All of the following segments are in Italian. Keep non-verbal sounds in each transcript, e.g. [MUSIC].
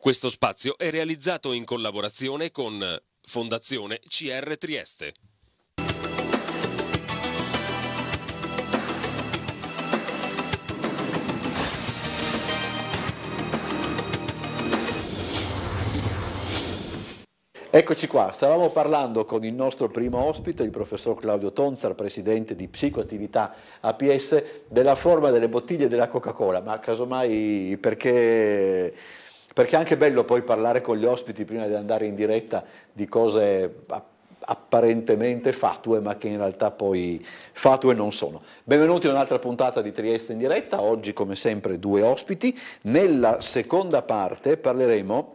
Questo spazio è realizzato in collaborazione con Fondazione CR Trieste. Eccoci qua, stavamo parlando con il nostro primo ospite, il professor Claudio Tonzar, presidente di psicoattività APS, della forma delle bottiglie della Coca-Cola, ma casomai perché perché è anche bello poi parlare con gli ospiti prima di andare in diretta di cose apparentemente fatue, ma che in realtà poi fatue non sono. Benvenuti a un'altra puntata di Trieste in diretta, oggi come sempre due ospiti. Nella seconda parte parleremo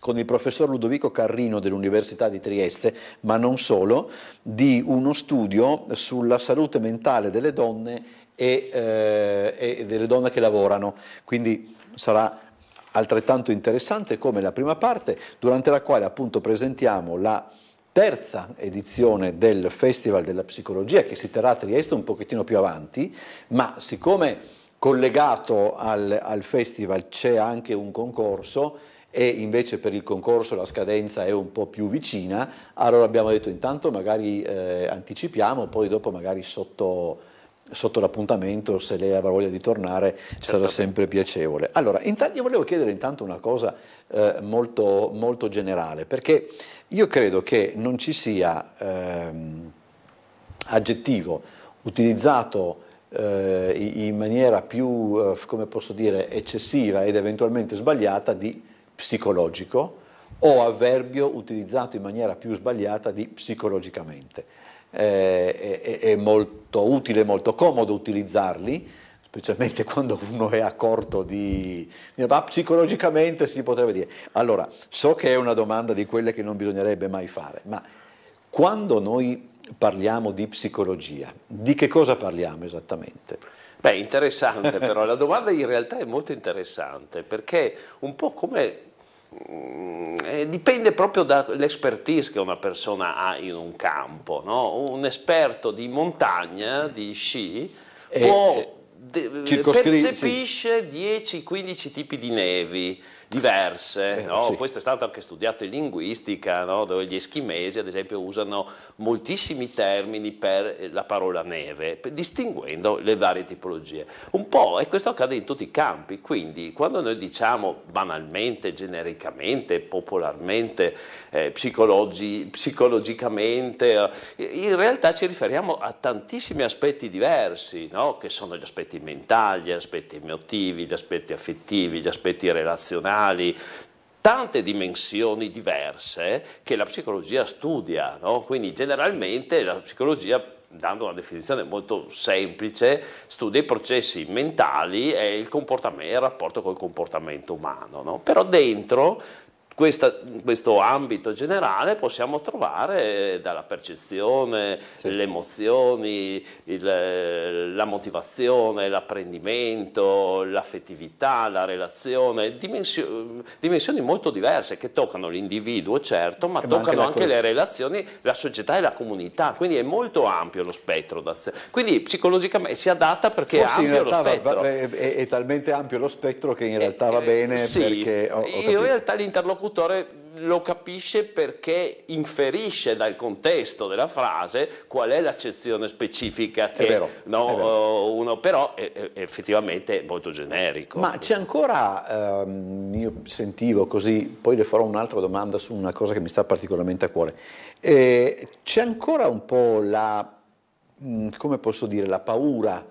con il professor Ludovico Carrino dell'Università di Trieste, ma non solo, di uno studio sulla salute mentale delle donne e, eh, e delle donne che lavorano. Quindi sarà altrettanto interessante come la prima parte, durante la quale appunto presentiamo la terza edizione del Festival della Psicologia che si terrà a Trieste un pochettino più avanti, ma siccome collegato al, al festival c'è anche un concorso, e invece per il concorso la scadenza è un po' più vicina, allora abbiamo detto intanto magari eh, anticipiamo, poi dopo magari sotto, sotto l'appuntamento, se lei avrà voglia di tornare, certo. sarà sempre piacevole. Allora, intanto, io volevo chiedere intanto una cosa eh, molto, molto, generale, perché io credo che non ci sia ehm, aggettivo utilizzato eh, in maniera più, eh, come posso dire, eccessiva ed eventualmente sbagliata di psicologico o avverbio utilizzato in maniera più sbagliata di psicologicamente eh, è, è, molto utile, molto comodo utilizzarli, specialmente [LAUGHS] quando uno è accorto di... ma psicologicamente si potrebbe dire. Allora, so che è una domanda di quelle che non bisognerebbe mai fare, ma quando noi parliamo di psicologia, di che cosa parliamo esattamente? Beh, interessante però, la domanda in realtà è molto interessante perché un po' come Mm, eh, dipende proprio dall'expertise che una persona ha in un campo. No? Un esperto di montagna, di sci, eh, può, eh, percepisce sì. 10-15 tipi di nevi diverse. Eh, no? sì. Questo è stato anche studiato in linguistica, no? dove gli eschimesi ad esempio usano moltissimi termini per eh, la parola neve, distinguendo le varie tipologie. Un po' e questo accade in tutti i campi, quindi quando noi diciamo banalmente, genericamente, popolarmente, eh, psicologi, psicologicamente, eh, in realtà ci riferiamo a tantissimi aspetti diversi, no? che sono gli aspetti mentali, gli aspetti emotivi, gli aspetti affettivi, gli aspetti relazionali, tante dimensioni diverse che la psicologia studia, no? quindi generalmente la psicologia dando una definizione molto semplice, studia i processi mentali e il, il rapporto col comportamento umano, no? però dentro questa, questo ambito generale possiamo trovare dalla percezione, sì. le emozioni, il, la motivazione, l'apprendimento, l'affettività, la relazione, dimensioni, dimensioni, molto diverse che toccano l'individuo certo, ma eh, e toccano anche, anche le relazioni, la società e la comunità, quindi è molto ampio lo spettro d'azione. Quindi psicologicamente si adatta perché Forse è ampio lo spettro. Va, va, è, è, talmente ampio lo spettro che in eh, realtà eh, va bene sì, perché... Ho, ho in realtà l'interlocutore l'interlocutore lo capisce perché inferisce dal contesto della frase qual è l'accezione specifica che è vero, no, è vero. Eh, uno, però è, è effettivamente è molto generico. Ma c'è ancora, ehm, io sentivo così, poi le farò un'altra domanda su una cosa che mi sta particolarmente a cuore, eh, c'è ancora un po' la, mm, come posso dire, la paura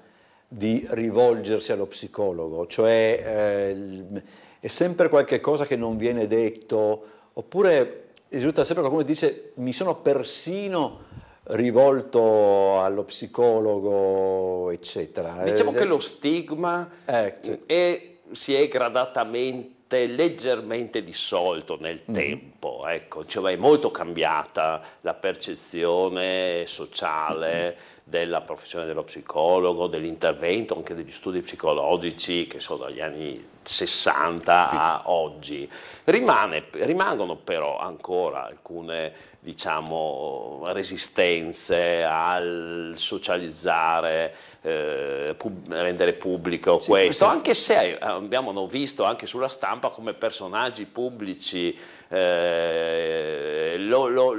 di rivolgersi allo psicologo, cioè... Eh, è sempre qualche cosa che non viene detto, oppure risulta sempre qualcuno che dice mi sono persino rivolto allo psicologo, eccetera. Diciamo eh, che eh, lo stigma eh, cioè. è, si è gradatamente leggermente dissolto nel mm. tempo, ecco, cioè è molto cambiata la percezione sociale mm. della professione dello psicologo, dell'intervento, anche degli studi psicologici che sono dagli anni 60 a oggi. Rimane, rimangono però ancora alcune diciamo, resistenze al socializzare, eh, pub rendere pubblico sì, questo, questo, anche se eh, abbiamo visto anche sulla stampa come personaggi pubblici eh, lo, lo,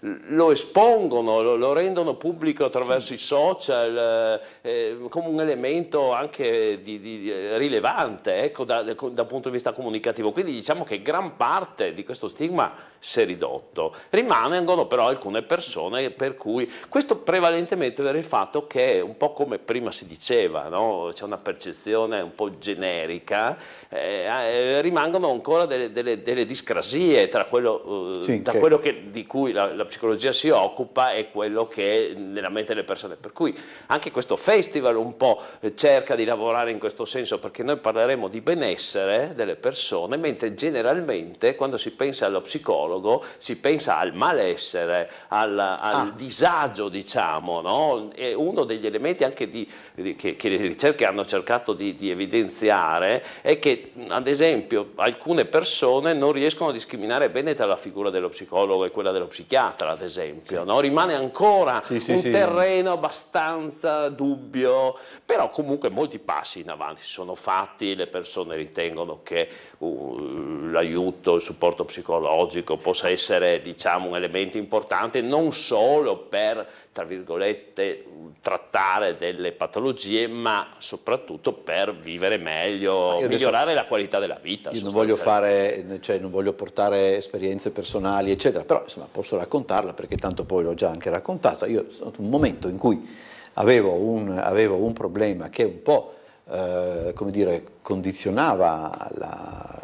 lo, espongono, lo, lo, rendono pubblico attraverso i social eh, eh come un elemento anche di, di, rilevante ecco, da, da, dal punto di vista comunicativo. Quindi diciamo che gran parte di questo stigma si è ridotto. Rimangono però alcune persone per cui questo prevalentemente per il fatto che un po' come prima si diceva, no? c'è una percezione un po' generica, eh, eh rimangono ancora delle, delle, delle discrasie analogie tra quello, eh, sì, tra che... quello che, di cui la, la, psicologia si occupa e quello che è mm, nella mente delle persone. Per cui anche questo festival un po' eh, cerca di lavorare in questo senso, perché noi parleremo di benessere delle persone, mentre generalmente quando si pensa allo psicologo si pensa al malessere, al, al ah. disagio, diciamo, no? È uno degli elementi anche di, che, che, le ricerche hanno cercato di, di evidenziare è che, mm, ad esempio, alcune persone non riescono a discriminare discriminare bene tra la figura dello psicologo e quella dello psichiatra, ad esempio, sì. no? rimane ancora sì, sì, un terreno abbastanza dubbio, però comunque molti passi in avanti si sono fatti, le persone ritengono che uh, l'aiuto, il supporto psicologico possa essere diciamo, un elemento importante non solo per tra virgolette, trattare delle patologie, ma soprattutto per vivere meglio, migliorare la qualità della vita. Io non voglio, fare, cioè, non voglio portare esperienze personali, eccetera, però insomma, posso raccontarla perché tanto poi l'ho già anche raccontata. Io sono stato un momento in cui avevo un, avevo un problema che un po' eh, come dire, condizionava la,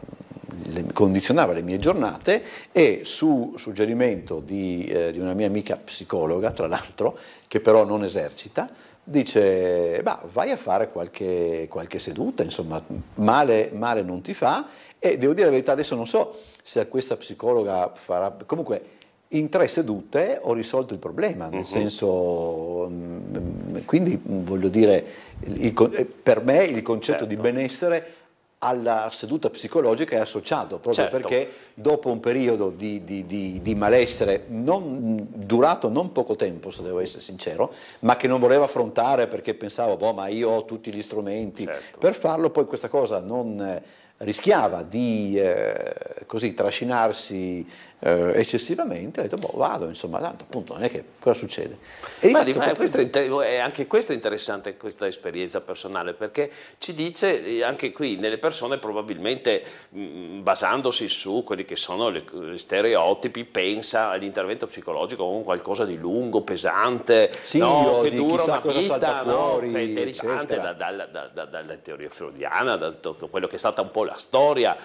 le, condizionava le mie giornate e su suggerimento di, eh, di una mia amica psicologa, tra l'altro, che però non esercita, dice bah, vai a fare qualche, qualche seduta, insomma male, male, non ti fa e devo dire la verità adesso non so se a questa psicologa farà, comunque in tre sedute ho risolto il problema, nel uh mhm. -huh. senso, mm, quindi voglio dire, il, eh, per me il concetto certo. di benessere alla seduta psicologica è associato, proprio certo. perché dopo un periodo di, di, di, di malessere non, durato non poco tempo, se devo essere sincero, ma che non volevo affrontare perché pensavo, boh, ma io ho tutti gli strumenti certo. per farlo, poi questa cosa non eh, rischiava di eh, così trascinarsi eh, eccessivamente, ho detto boh, vado, insomma, tanto appunto non è che cosa succede. E ma, ma questo è, eh, anche questo è interessante, questa esperienza personale, perché ci dice eh, anche qui nelle persone probabilmente mh, mm, basandosi su quelli che sono gli stereotipi, pensa all'intervento psicologico come qualcosa di lungo, pesante, sì, no, che dura una vita, fuori, no, derivante da, da, da, dalla teoria freudiana, da tutto quello che è stata un po' la storia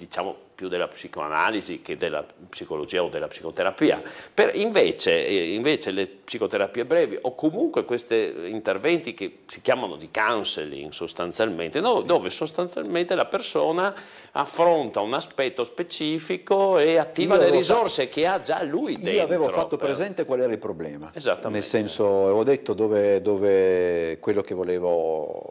diciamo più della psicoanalisi che della psicologia o della psicoterapia. Per invece, eh, invece, le psicoterapie brevi o comunque questi interventi che si chiamano di counseling sostanzialmente, dove sostanzialmente la persona affronta un aspetto specifico e attiva le risorse fatto, che ha già lui dentro. Io avevo fatto per... presente qual era il problema. Esattamente. Nel senso, avevo detto dove, dove quello che volevo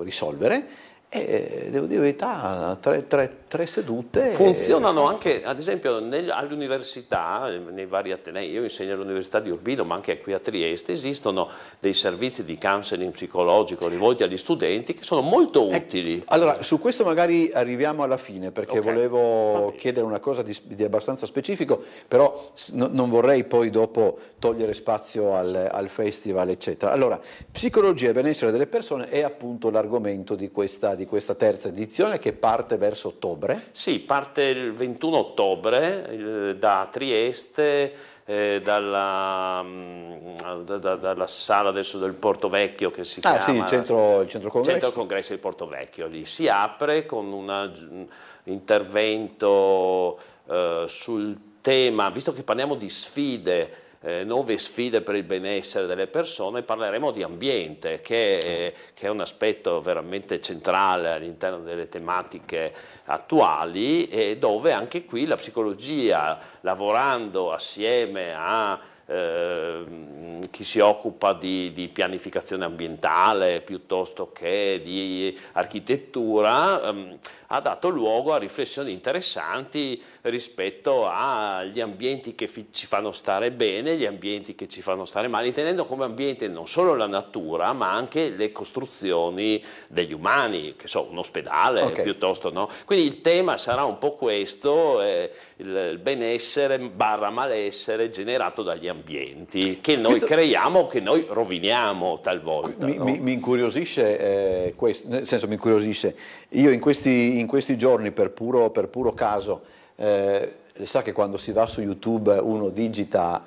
risolvere e eh, devo dire la verità, tre, tre tre sedute. Funzionano e... anche, ad esempio, all'università, nei vari atenei, io insegno all'Università di Urbino, ma anche qui a Trieste, esistono dei servizi di counseling psicologico rivolti agli studenti che sono molto ecco, utili. Eh, allora, su questo magari arriviamo alla fine, perché okay. volevo chiedere una cosa di, di abbastanza specifico, però no, non vorrei poi dopo togliere spazio al, al festival, eccetera. Allora, psicologia e benessere delle persone è appunto l'argomento di di questa terza edizione che parte verso ottobre ottobre? Sì, parte il 21 ottobre da Trieste, eh, dalla, mm, da, dalla, sala adesso del Porto Vecchio che si ah, chiama. Sì, il centro, il centro congressi. Centro congressi del Porto Vecchio. Lì si apre con una, un intervento eh, sul tema, visto che parliamo di sfide, eh, nuove sfide per il benessere delle persone, parleremo di ambiente, che, eh, che è un aspetto veramente centrale all'interno delle tematiche attuali e dove anche qui la psicologia, lavorando assieme a ehm, chi si occupa di, di, pianificazione ambientale piuttosto che di architettura, ehm, ha dato luogo a riflessioni interessanti rispetto agli ambienti che ci fanno stare bene, gli ambienti che ci fanno stare male, intendendo come ambiente non solo la natura, ma anche le costruzioni degli umani, che so, un ospedale okay. piuttosto, no? Quindi il tema sarà un po' questo, eh, il benessere barra malessere generato dagli ambienti che noi questo... creiamo o che noi roviniamo talvolta. Mi, no? mi, mi incuriosisce eh, questo, nel senso mi incuriosisce, io in questi in questi giorni, per puro, per puro caso, eh, sa che quando si va su YouTube uno digita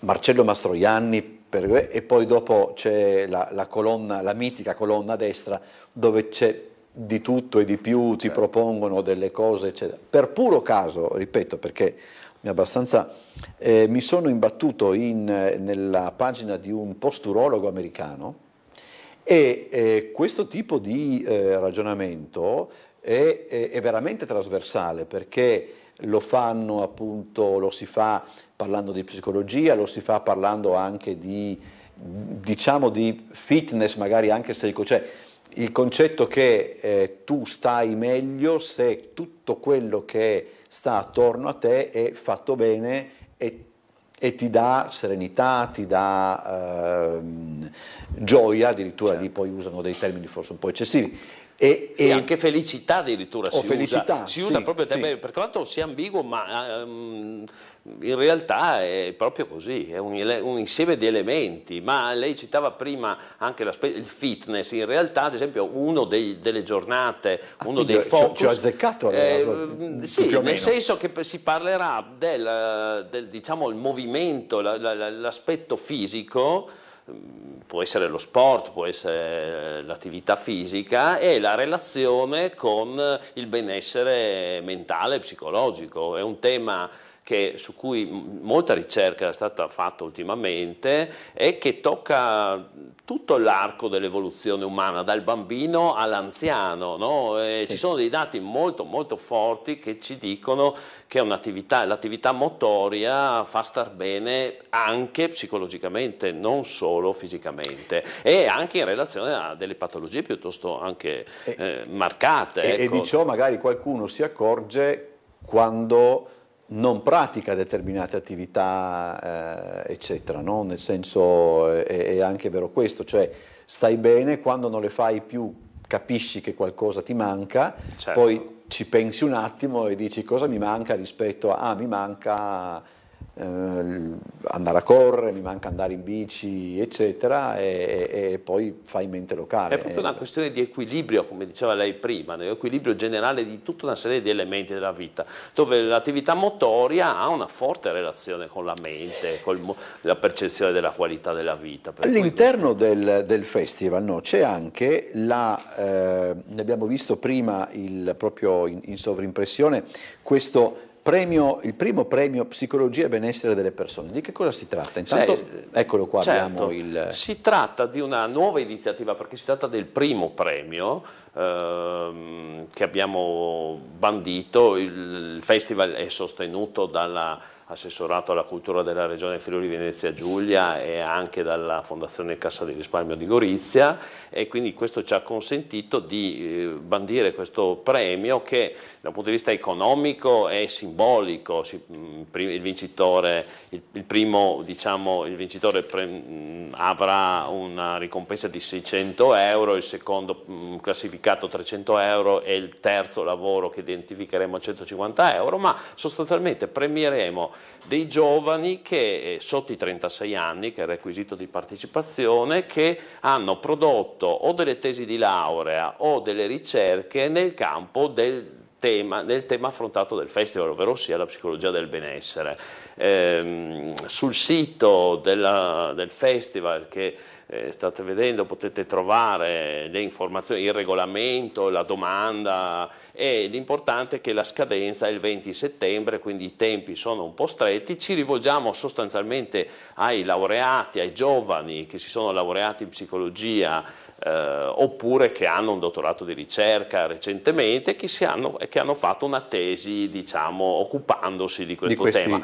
Marcello Mastroianni per, e poi dopo c'è la, la, colonna, la mitica colonna a destra dove c'è di tutto e di più, ti certo. propongono delle cose, eccetera. Per puro caso, ripeto, perché mi, eh, mi sono imbattuto in, nella pagina di un posturologo americano e eh, questo tipo di eh, ragionamento è, è, è, veramente trasversale perché lo fanno appunto, lo si fa parlando di psicologia, lo si fa parlando anche di, diciamo, di fitness, magari anche se cioè, il concetto che eh, tu stai meglio se tutto quello che sta attorno a te è fatto bene e e ti dà serenità, ti dà ehm, gioia, addirittura certo. lì poi usano dei termini forse un po' eccessivi. E, sì, anche felicità addirittura oh, si felicità, usa, si usa sì, proprio sì. per quanto sia ambiguo, ma um, in realtà è proprio così, è un, un, insieme di elementi, ma lei citava prima anche il fitness, in realtà ad esempio uno dei, delle giornate, ah, uno dei focus... Ci ho azzeccato eh, allora, mm, Sì, nel senso che si parlerà del, del diciamo, movimento, l'aspetto fisico Ehm, può essere lo sport, può essere l'attività fisica e la relazione con il benessere mentale e psicologico. È un tema che, su cui molta ricerca è stata fatta ultimamente e che tocca tutto l'arco dell'evoluzione umana, dal bambino all'anziano. No? Sì. Ci sono dei dati molto, molto forti che ci dicono che l'attività motoria fa star bene anche psicologicamente, non solo fisicamente, e anche in relazione a delle patologie piuttosto anche e, eh, marcate. E, ecco. e di ecco. ciò magari qualcuno si accorge quando non pratica determinate attività, eh, eccetera, no? nel senso eh, è, è, anche vero questo, cioè stai bene quando non le fai più, capisci che qualcosa ti manca, certo. poi ci pensi un attimo e dici cosa mi manca rispetto a, ah mi manca eh, andare a correre, mi manca andare in bici, eccetera, e, e poi fai mente locale. È proprio una questione di equilibrio, come diceva lei prima, equilibrio generale di tutta una serie di elementi della vita, dove l'attività motoria ha una forte relazione con la mente, con la percezione della qualità della vita. All'interno del, del, festival no, c'è anche la, eh, ne abbiamo visto prima il, proprio in, in sovrimpressione, questo premio, il primo premio Psicologia e benessere delle persone. Di che cosa si tratta? Intanto, sì, eccolo qua, certo. abbiamo il... Si tratta di una nuova iniziativa perché si tratta del primo premio ehm, che abbiamo bandito. Il, il festival è sostenuto dalla assessorato alla cultura della regione Friuli Venezia Giulia e anche dalla Fondazione Cassa di Risparmio di Gorizia e quindi questo ci ha consentito di eh, bandire questo premio che dal punto di vista economico è simbolico, mm, il vincitore, il primo, diciamo, il vincitore mm, avrà una ricompensa di 600 euro, il secondo mm, classificato 300 euro e il terzo lavoro che identificheremo 150 euro, ma sostanzialmente premieremo dei giovani che, eh, sotto i 36 anni, che è il requisito di partecipazione, che hanno prodotto o delle tesi di laurea o delle ricerche nel campo del tema, nel tema affrontato del festival, ovvero sia la psicologia del benessere. Eh, sul sito della, del festival che eh, state vedendo, potete trovare le informazioni, il regolamento, la domanda e l'importante è che la scadenza è il 20 settembre, quindi i tempi sono un po' stretti, ci rivolgiamo sostanzialmente ai laureati, ai giovani che si sono laureati in psicologia eh, oppure che hanno un dottorato di ricerca recentemente e che, hanno, che hanno, fatto una tesi diciamo, occupandosi di questo di tema.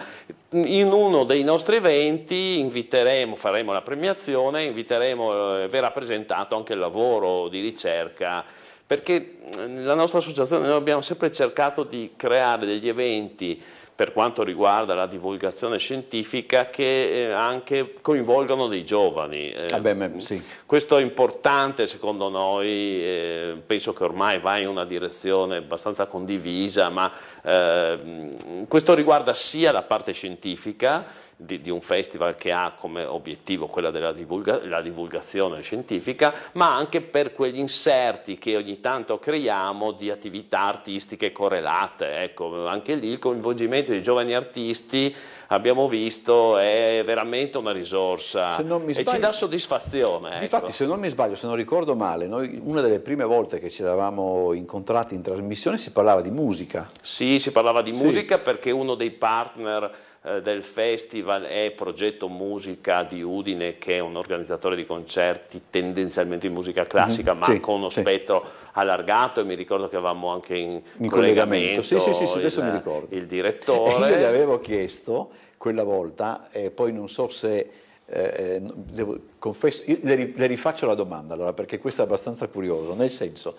In uno dei nostri eventi inviteremo, faremo la premiazione, inviteremo, eh, verrà presentato anche il lavoro di ricerca perché nella eh, nostra associazione noi abbiamo sempre cercato di creare degli eventi per quanto riguarda la divulgazione scientifica che eh, anche coinvolgano dei giovani. Eh, ah beh, sì. Questo è importante secondo noi, eh, penso che ormai va in una direzione abbastanza condivisa, ma ehm, questo riguarda sia la parte scientifica di, di, un festival che ha come obiettivo quella della divulga, divulgazione scientifica, ma anche per quegli inserti che ogni tanto creiamo di attività artistiche correlate. Ecco, anche lì il coinvolgimento di giovani artisti, abbiamo visto, è veramente una risorsa sbaglio, e ci dà soddisfazione. Infatti, ecco. se non mi sbaglio, se non ricordo male, noi, una delle prime volte che ci eravamo incontrati in trasmissione si parlava di musica. Sì, si parlava di musica sì. perché uno dei partner eh, del festival è Progetto Musica di Udine che è un organizzatore di concerti tendenzialmente in musica classica mm -hmm. ma sì, con uno sì. spettro allargato e mi ricordo che avevamo anche in, in collegamento, collegamento. Sì, sì, sì, adesso il, mi ricordo. il direttore. [LAUGHS] E io gli avevo chiesto quella volta e eh, poi non so se... Eh, eh devo, confesso, le, le rifaccio la domanda allora perché questo è abbastanza curioso nel senso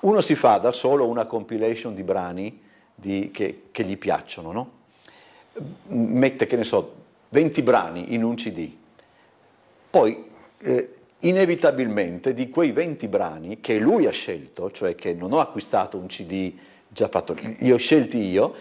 uno si fa da solo una compilation di brani di, che, che gli piacciono no? mette, che ne so, 20 brani in un CD, poi eh, inevitabilmente di quei 20 brani che lui ha scelto, cioè che non ho acquistato un CD già fatto, li ho scelti io,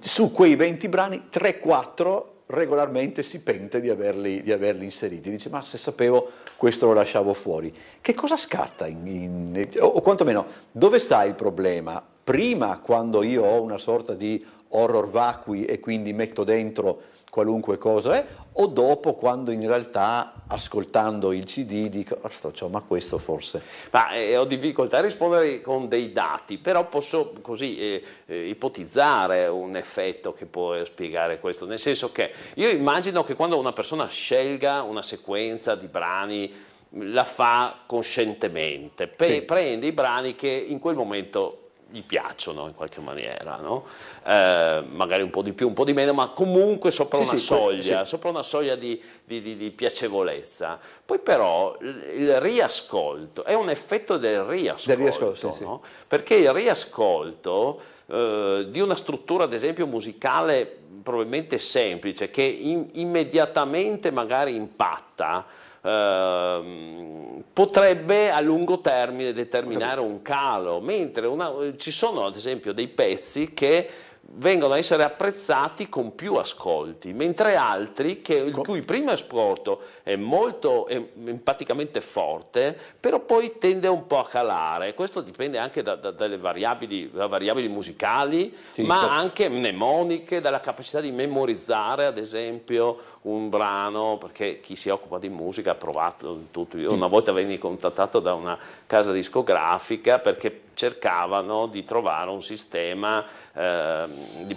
su quei 20 brani 3-4 regolarmente si pente di averli, di averli, inseriti, dice ma se sapevo questo lo lasciavo fuori. Che cosa scatta? In, in, o, o quantomeno dove sta il problema? prima quando io ho una sorta di horror vacui e quindi metto dentro qualunque cosa è, o dopo quando in realtà ascoltando il CD dico, oh, ma questo forse. Ma eh, ho difficoltà a rispondere con dei dati, però posso così eh, eh, ipotizzare un effetto che può spiegare questo, nel senso che io immagino che quando una persona scelga una sequenza di brani la fa conscientemente, sì. prende i brani che in quel momento gli piacciono in qualche maniera, no? eh, magari un po' di più, un po' di meno, ma comunque sopra sì, una sì, soglia, sì. sopra una soglia di, di, di, di, piacevolezza. Poi però il riascolto è un effetto del riascolto, del riascolto no? perché il riascolto eh, di una struttura, ad esempio, musicale probabilmente semplice, che in, immediatamente magari impatta, Ehm, potrebbe a lungo termine determinare un calo, mentre una, ci sono ad esempio dei pezzi che vengono a essere apprezzati con più ascolti, mentre altri, che, il cui primo esporto è molto è empaticamente forte, però poi tende un po' a calare. Questo dipende anche da, da, dalle variabili, da variabili musicali, sì, ma certo. anche mnemoniche, dalla capacità di memorizzare, ad esempio, un brano, perché chi si occupa di musica ha provato tutto. Io una volta venni contattato da una casa discografica perché cercavano di trovare un sistema eh,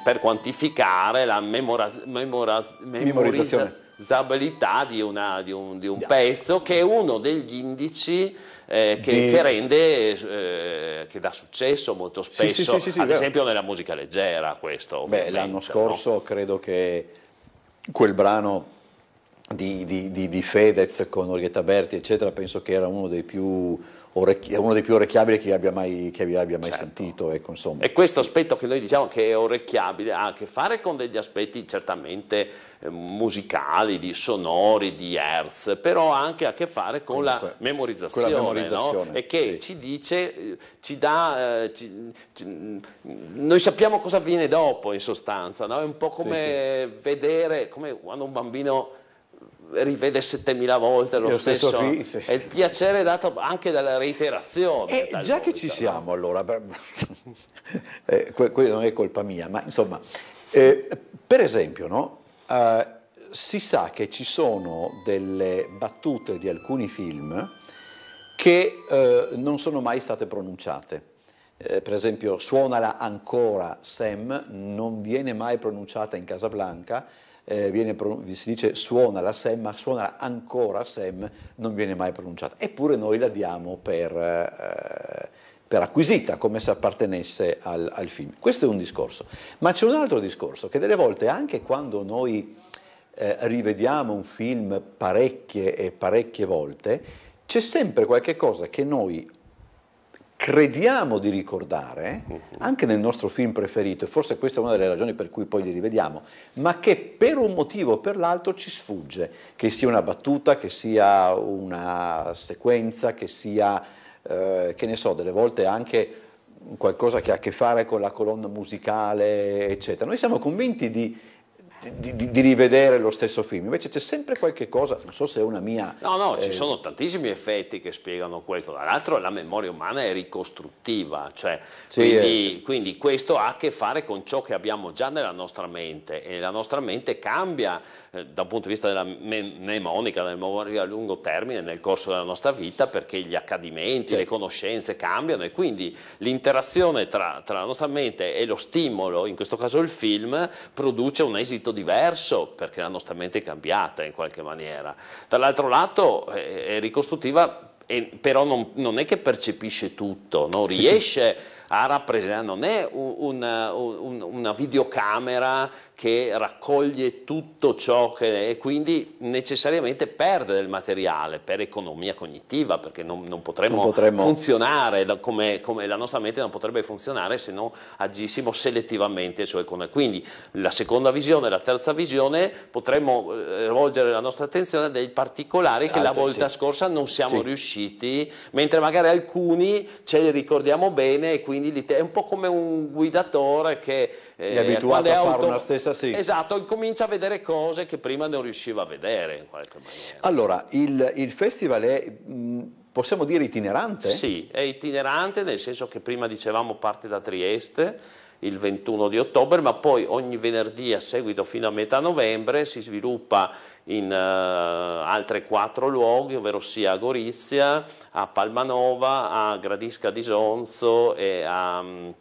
per quantificare la memora, memora, memorizzabilità di, una, di, un, di, un, pezzo che è uno degli indici eh, che, di... che, rende, eh, che dà successo molto spesso, sì, sì, sì, ad esempio nella musica leggera questo. Beh, l'anno scorso no? credo che quel brano di, di Fedez con Orietta Berti eccetera penso che era uno dei più è uno dei più orecchiabili che abbia mai, che abbia mai certo. sentito. Ecco, e questo aspetto che noi diciamo che è orecchiabile ha a che fare con degli aspetti certamente eh, musicali, di sonori, di hertz, però ha anche a che fare con Comunque, la memorizzazione, Con la memorizzazione no? e che sì. ci dice, ci dà, eh, ci, ci, noi sappiamo cosa avviene dopo in sostanza, no? è un po' come sì, sì. vedere, come quando un bambino rivede 7000 volte lo, lo stesso, stesso film, sì. e il piacere è dato anche dalla reiterazione. Eh, già volta. che ci siamo allora, [LAUGHS] eh, questa non è colpa mia, ma insomma, eh, per esempio, no, eh, si sa che ci sono delle battute di alcuni film che eh, non sono mai state pronunciate. Eh, per esempio, suonala ancora Sam, non viene mai pronunciata in Casablanca, eh, viene, si dice suona la sem, ma suona ancora sem, non viene mai pronunciata. Eppure noi la diamo per, eh, per acquisita, come se appartenesse al, al, film. Questo è un discorso. Ma c'è un altro discorso, che delle volte anche quando noi eh, rivediamo un film parecchie e parecchie volte, c'è sempre qualche cosa che noi crediamo di ricordare, mhm. anche nel nostro film preferito, e forse questa è una delle ragioni per cui poi li rivediamo, ma che per un motivo o per l'altro ci sfugge, che sia una battuta, che sia una sequenza, che sia, eh, che ne so, delle volte anche qualcosa che ha a che fare con la colonna musicale, eccetera. Noi siamo convinti di di, di, di, rivedere lo stesso film, invece c'è sempre qualche cosa, non so se è una mia... No, no, eh... ci sono tantissimi effetti che spiegano questo, tra l'altro la memoria umana è ricostruttiva, cioè, sì, quindi, eh. quindi questo ha a che fare con ciò che abbiamo già nella nostra mente e la nostra mente cambia eh, da un punto di vista della mnemonica, della memoria a lungo termine nel corso della nostra vita perché gli accadimenti, certo. le conoscenze cambiano e quindi l'interazione tra, tra, la nostra mente e lo stimolo, in questo caso il film, produce un esito diverso perché la nostra mente è cambiata in qualche maniera. Dall'altro lato eh, è, ricostruttiva però non, non, è che percepisce tutto, non riesce... Sì, sì a rappresentare, non è una, una videocamera che raccoglie tutto ciò che è e quindi necessariamente perde del materiale per economia cognitiva perché non, non, potremmo, non potremmo, funzionare come, come, la nostra mente non potrebbe funzionare se non agissimo selettivamente cioè con, quindi la seconda visione la terza visione potremmo eh, rivolgere la nostra attenzione a dei particolari che Altre, la volta sì. scorsa non siamo sì. riusciti mentre magari alcuni ce li ricordiamo bene e quindi quindi lì è un po' come un guidatore che eh, è abituato a fare una stessa sì. Esatto, comincia a vedere cose che prima non riusciva a vedere in qualche maniera. Allora, il, il festival è... Mh, mm, possiamo dire itinerante? Sì, è itinerante nel senso che prima dicevamo parte da Trieste, il 21 di ottobre, ma poi ogni venerdì a seguito fino a metà novembre si sviluppa in uh, eh, altri quattro luoghi, ovvero sia a Gorizia, a Palmanova, a Gradisca di Sonzo e a... Um,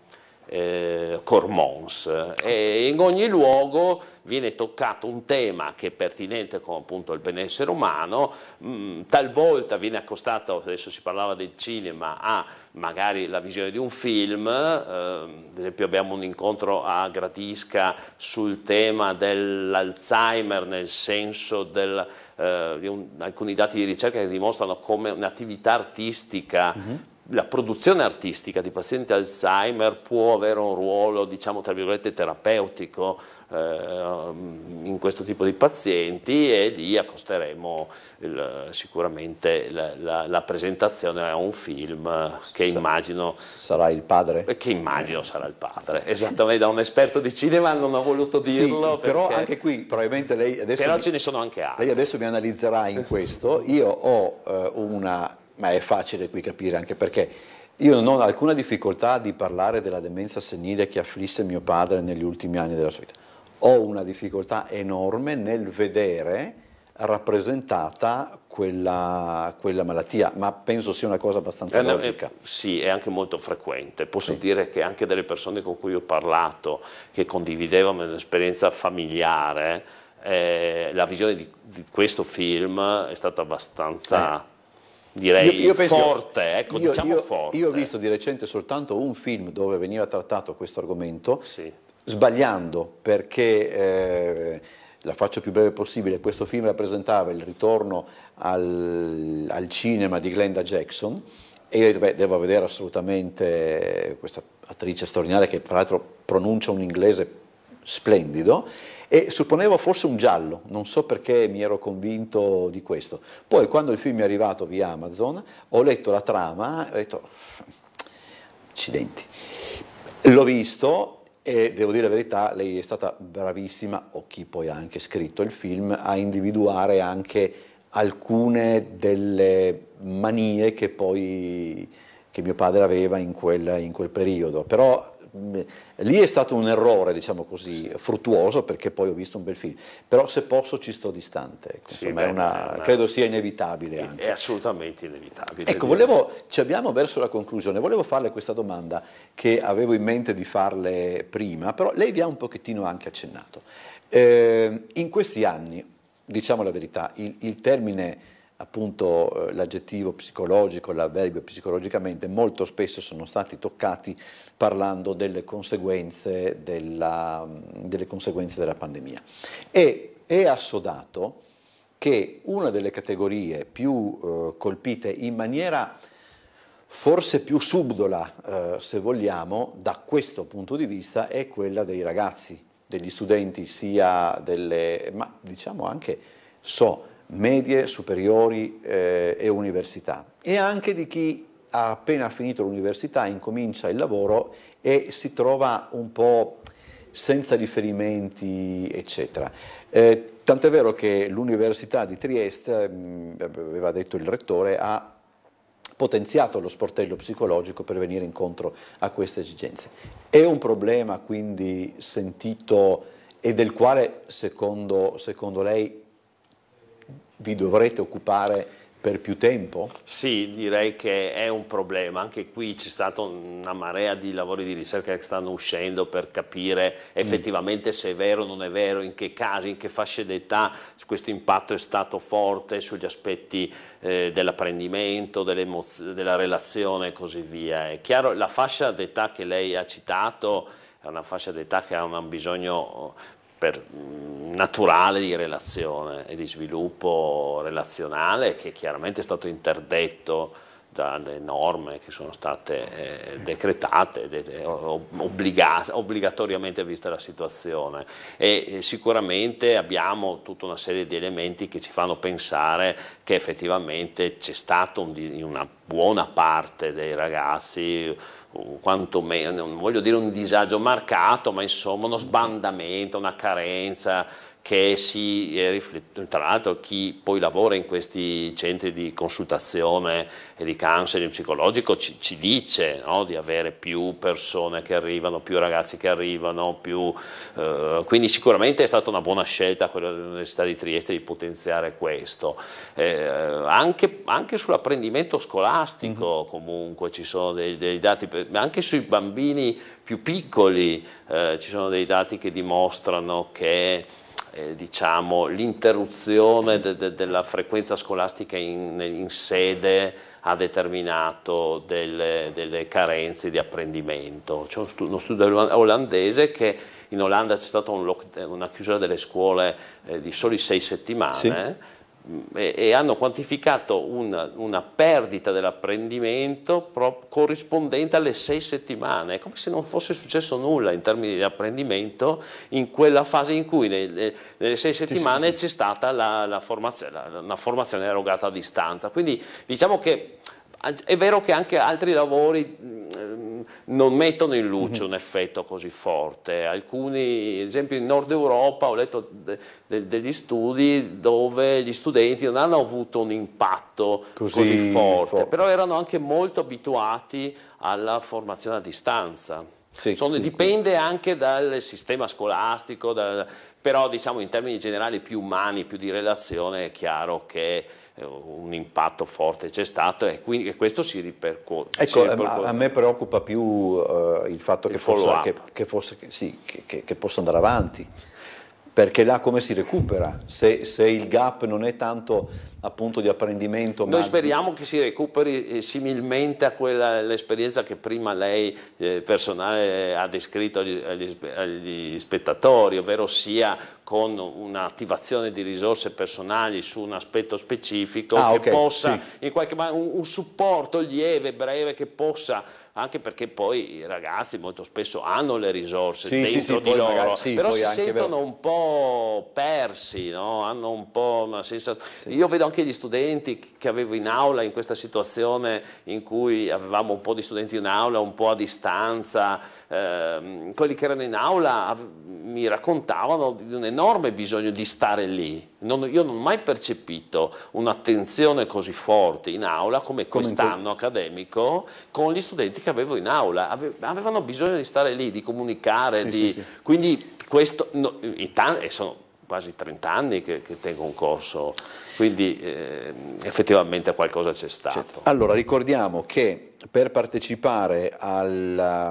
eh, Cormons e in ogni luogo viene toccato un tema che è pertinente con appunto il benessere umano, mh, mm, talvolta viene accostato, adesso si parlava del cinema, a magari la visione di un film, ehm, ad esempio abbiamo un incontro a Gratisca sul tema dell'Alzheimer nel senso del, eh, di un, alcuni dati di ricerca che dimostrano come un'attività artistica uh mhm. -huh la produzione artistica di pazienti Alzheimer può avere un ruolo, diciamo, tra virgolette, terapeutico eh, in questo tipo di pazienti e lì accosteremo il, sicuramente la, la, la, presentazione a un film che immagino... Sarà il padre? Eh, che immagino sarà il padre, esattamente, da un esperto di cinema non ho voluto dirlo. Sì, però perché, anche qui probabilmente lei adesso... Però mi, ce ne sono anche altri. Lei adesso mi analizzerà in questo, io ho eh, una ma è facile qui capire anche perché. Io non ho alcuna difficoltà di parlare della demenza senile che afflisse mio padre negli ultimi anni della sua vita. Ho una difficoltà enorme nel vedere rappresentata quella, quella, malattia, ma penso sia una cosa abbastanza è, eh, logica. È, eh, sì, è anche molto frequente. Posso sì. dire che anche delle persone con cui ho parlato, che condividevano un'esperienza familiare, eh, la visione di, di, questo film è stata abbastanza... Sì eh direi io, io penso, forte, ecco, io, diciamo io, forte. Io ho visto di recente soltanto un film dove veniva trattato questo argomento, sì. sbagliando perché... Eh, la faccio più breve possibile, questo film rappresentava il ritorno al, al cinema di Glenda Jackson e io beh, devo vedere assolutamente questa attrice straordinaria che tra l'altro pronuncia un inglese splendido e supponevo fosse un giallo, non so perché mi ero convinto di questo. Poi quando il film è arrivato via Amazon ho letto la trama e ho detto, accidenti. L'ho visto e devo dire la verità, lei è stata bravissima, o chi poi ha anche scritto il film, a individuare anche alcune delle manie che poi che mio padre aveva in quel, in quel periodo. Però Mm, lì è stato un errore, diciamo così, fruttuoso perché poi ho visto un bel film. Però se posso ci sto distante, ecco, insomma, sì, una, una... credo sia inevitabile. Anche. È assolutamente inevitabile. Ecco, volevo, ci abbiamo verso la conclusione, volevo farle questa domanda che avevo in mente di farle prima, però lei vi ha un pochettino anche accennato. Eh, in questi anni, diciamo la verità, il, il termine appunto eh, l'aggettivo psicologico, l'avverbio psicologicamente, molto spesso sono stati toccati parlando delle conseguenze della, mm, delle conseguenze della pandemia. E è assodato che una delle categorie più eh, colpite in maniera forse più subdola, eh, se vogliamo, da questo punto di vista è quella dei ragazzi, degli studenti, sia delle, ma diciamo anche so, medie, superiori eh, e università e anche di chi ha appena finito l'università, incomincia il lavoro e si trova un po' senza riferimenti, eccetera. Eh, tant'è vero che l'Università di Trieste, aveva detto il rettore, ha potenziato lo sportello psicologico per venire incontro a queste esigenze. È un problema quindi sentito e del quale, secondo, secondo lei, vi dovrete occupare per più tempo? Sì, direi che è un problema. Anche qui c'è stata una marea di lavori di ricerca che stanno uscendo per capire mm. effettivamente mm. se è vero o non è vero, in che casi, in che fasce d'età questo impatto è stato forte sugli aspetti eh, dell'apprendimento, della relazione e così via. È chiaro, la fascia d'età che lei ha citato è una fascia d'età che ha un bisogno per, mm, naturale di relazione e di sviluppo relazionale che chiaramente è stato interdetto dalle norme che sono state eh, decretate, de, obbligatoriamente vista la situazione e, e eh, sicuramente abbiamo tutta una serie di elementi che ci fanno pensare che effettivamente c'è stato un, in una buona parte dei ragazzi quantomeno, non voglio dire un disagio marcato, ma insomma uno sbandamento, una carenza, che si è eh, riflettuto, tra l'altro chi poi lavora in questi centri di consultazione e di counseling psicologico ci, ci dice no? di avere più persone che arrivano, più ragazzi che arrivano, più, eh, quindi sicuramente è stata una buona scelta quella dell'Università di Trieste di potenziare questo. Eh, anche, anche, sull'apprendimento scolastico mm-hmm. comunque ci sono dei, dei dati, anche sui bambini più piccoli eh, ci sono dei dati che dimostrano che eh, diciamo, l'interruzione de, de, della frequenza scolastica in, in sede ha determinato delle, delle, carenze di apprendimento. C'è uno studio olandese che in Olanda c'è stata un una chiusura delle scuole eh, di soli sei settimane. Sì Mm, e, e hanno quantificato una, una perdita dell'apprendimento corrispondente alle sei settimane, è come se non fosse successo nulla in termini di apprendimento in quella fase in cui nelle, nelle sei settimane sì, sì, sì. c'è stata la, la formazione, la, una formazione erogata a distanza. Quindi diciamo che è vero che anche altri lavori mm, non mettono in luce mhm. un effetto così forte. Alcuni, ad esempio in Nord Europa ho letto de, de, degli studi dove gli studenti non hanno avuto un impatto così, così forte, forte, però erano anche molto abituati alla formazione a distanza. Sì, Sono, sì, dipende anche dal sistema scolastico, dal, però diciamo in termini generali più umani, più di relazione è chiaro che eh, un impatto forte c'è stato e, quindi, e questo si ecco, eh, ripercuote. Ecco, ripercu a, me preoccupa più uh, il fatto il che, possa, che, che, possa, sì, che, possa, andare avanti, perché là come si recupera? Se, se il gap non è tanto appunto di apprendimento. Noi speriamo che si recuperi similmente a quella l'esperienza che prima lei eh, personale ha descritto agli, agli, agli spettatori, ovvero sia con un'attivazione di risorse personali su un aspetto specifico ah, che okay, possa sì. in qualche modo un, un, supporto lieve, breve che possa anche perché poi i ragazzi molto spesso hanno le risorse sì, dentro sì, di loro magari, però si sentono un po' persi no? hanno un po' una sensazione io vedo anche gli studenti che avevo in aula in questa situazione in cui avevamo un po' di studenti in aula un po' a distanza eh, quelli che erano in aula mi raccontavano di un'enorme enorme bisogno di stare lì. Non, io non ho mai percepito un'attenzione così forte in aula come, quest'anno accademico con gli studenti che avevo in aula. Ave, avevano bisogno di stare lì, di comunicare. Sì, di, sì, sì. Quindi questo, no, e sono quasi 30 anni che, che tengo un corso, quindi eh, effettivamente qualcosa c'è stato. Certo. Allora ricordiamo che per partecipare al,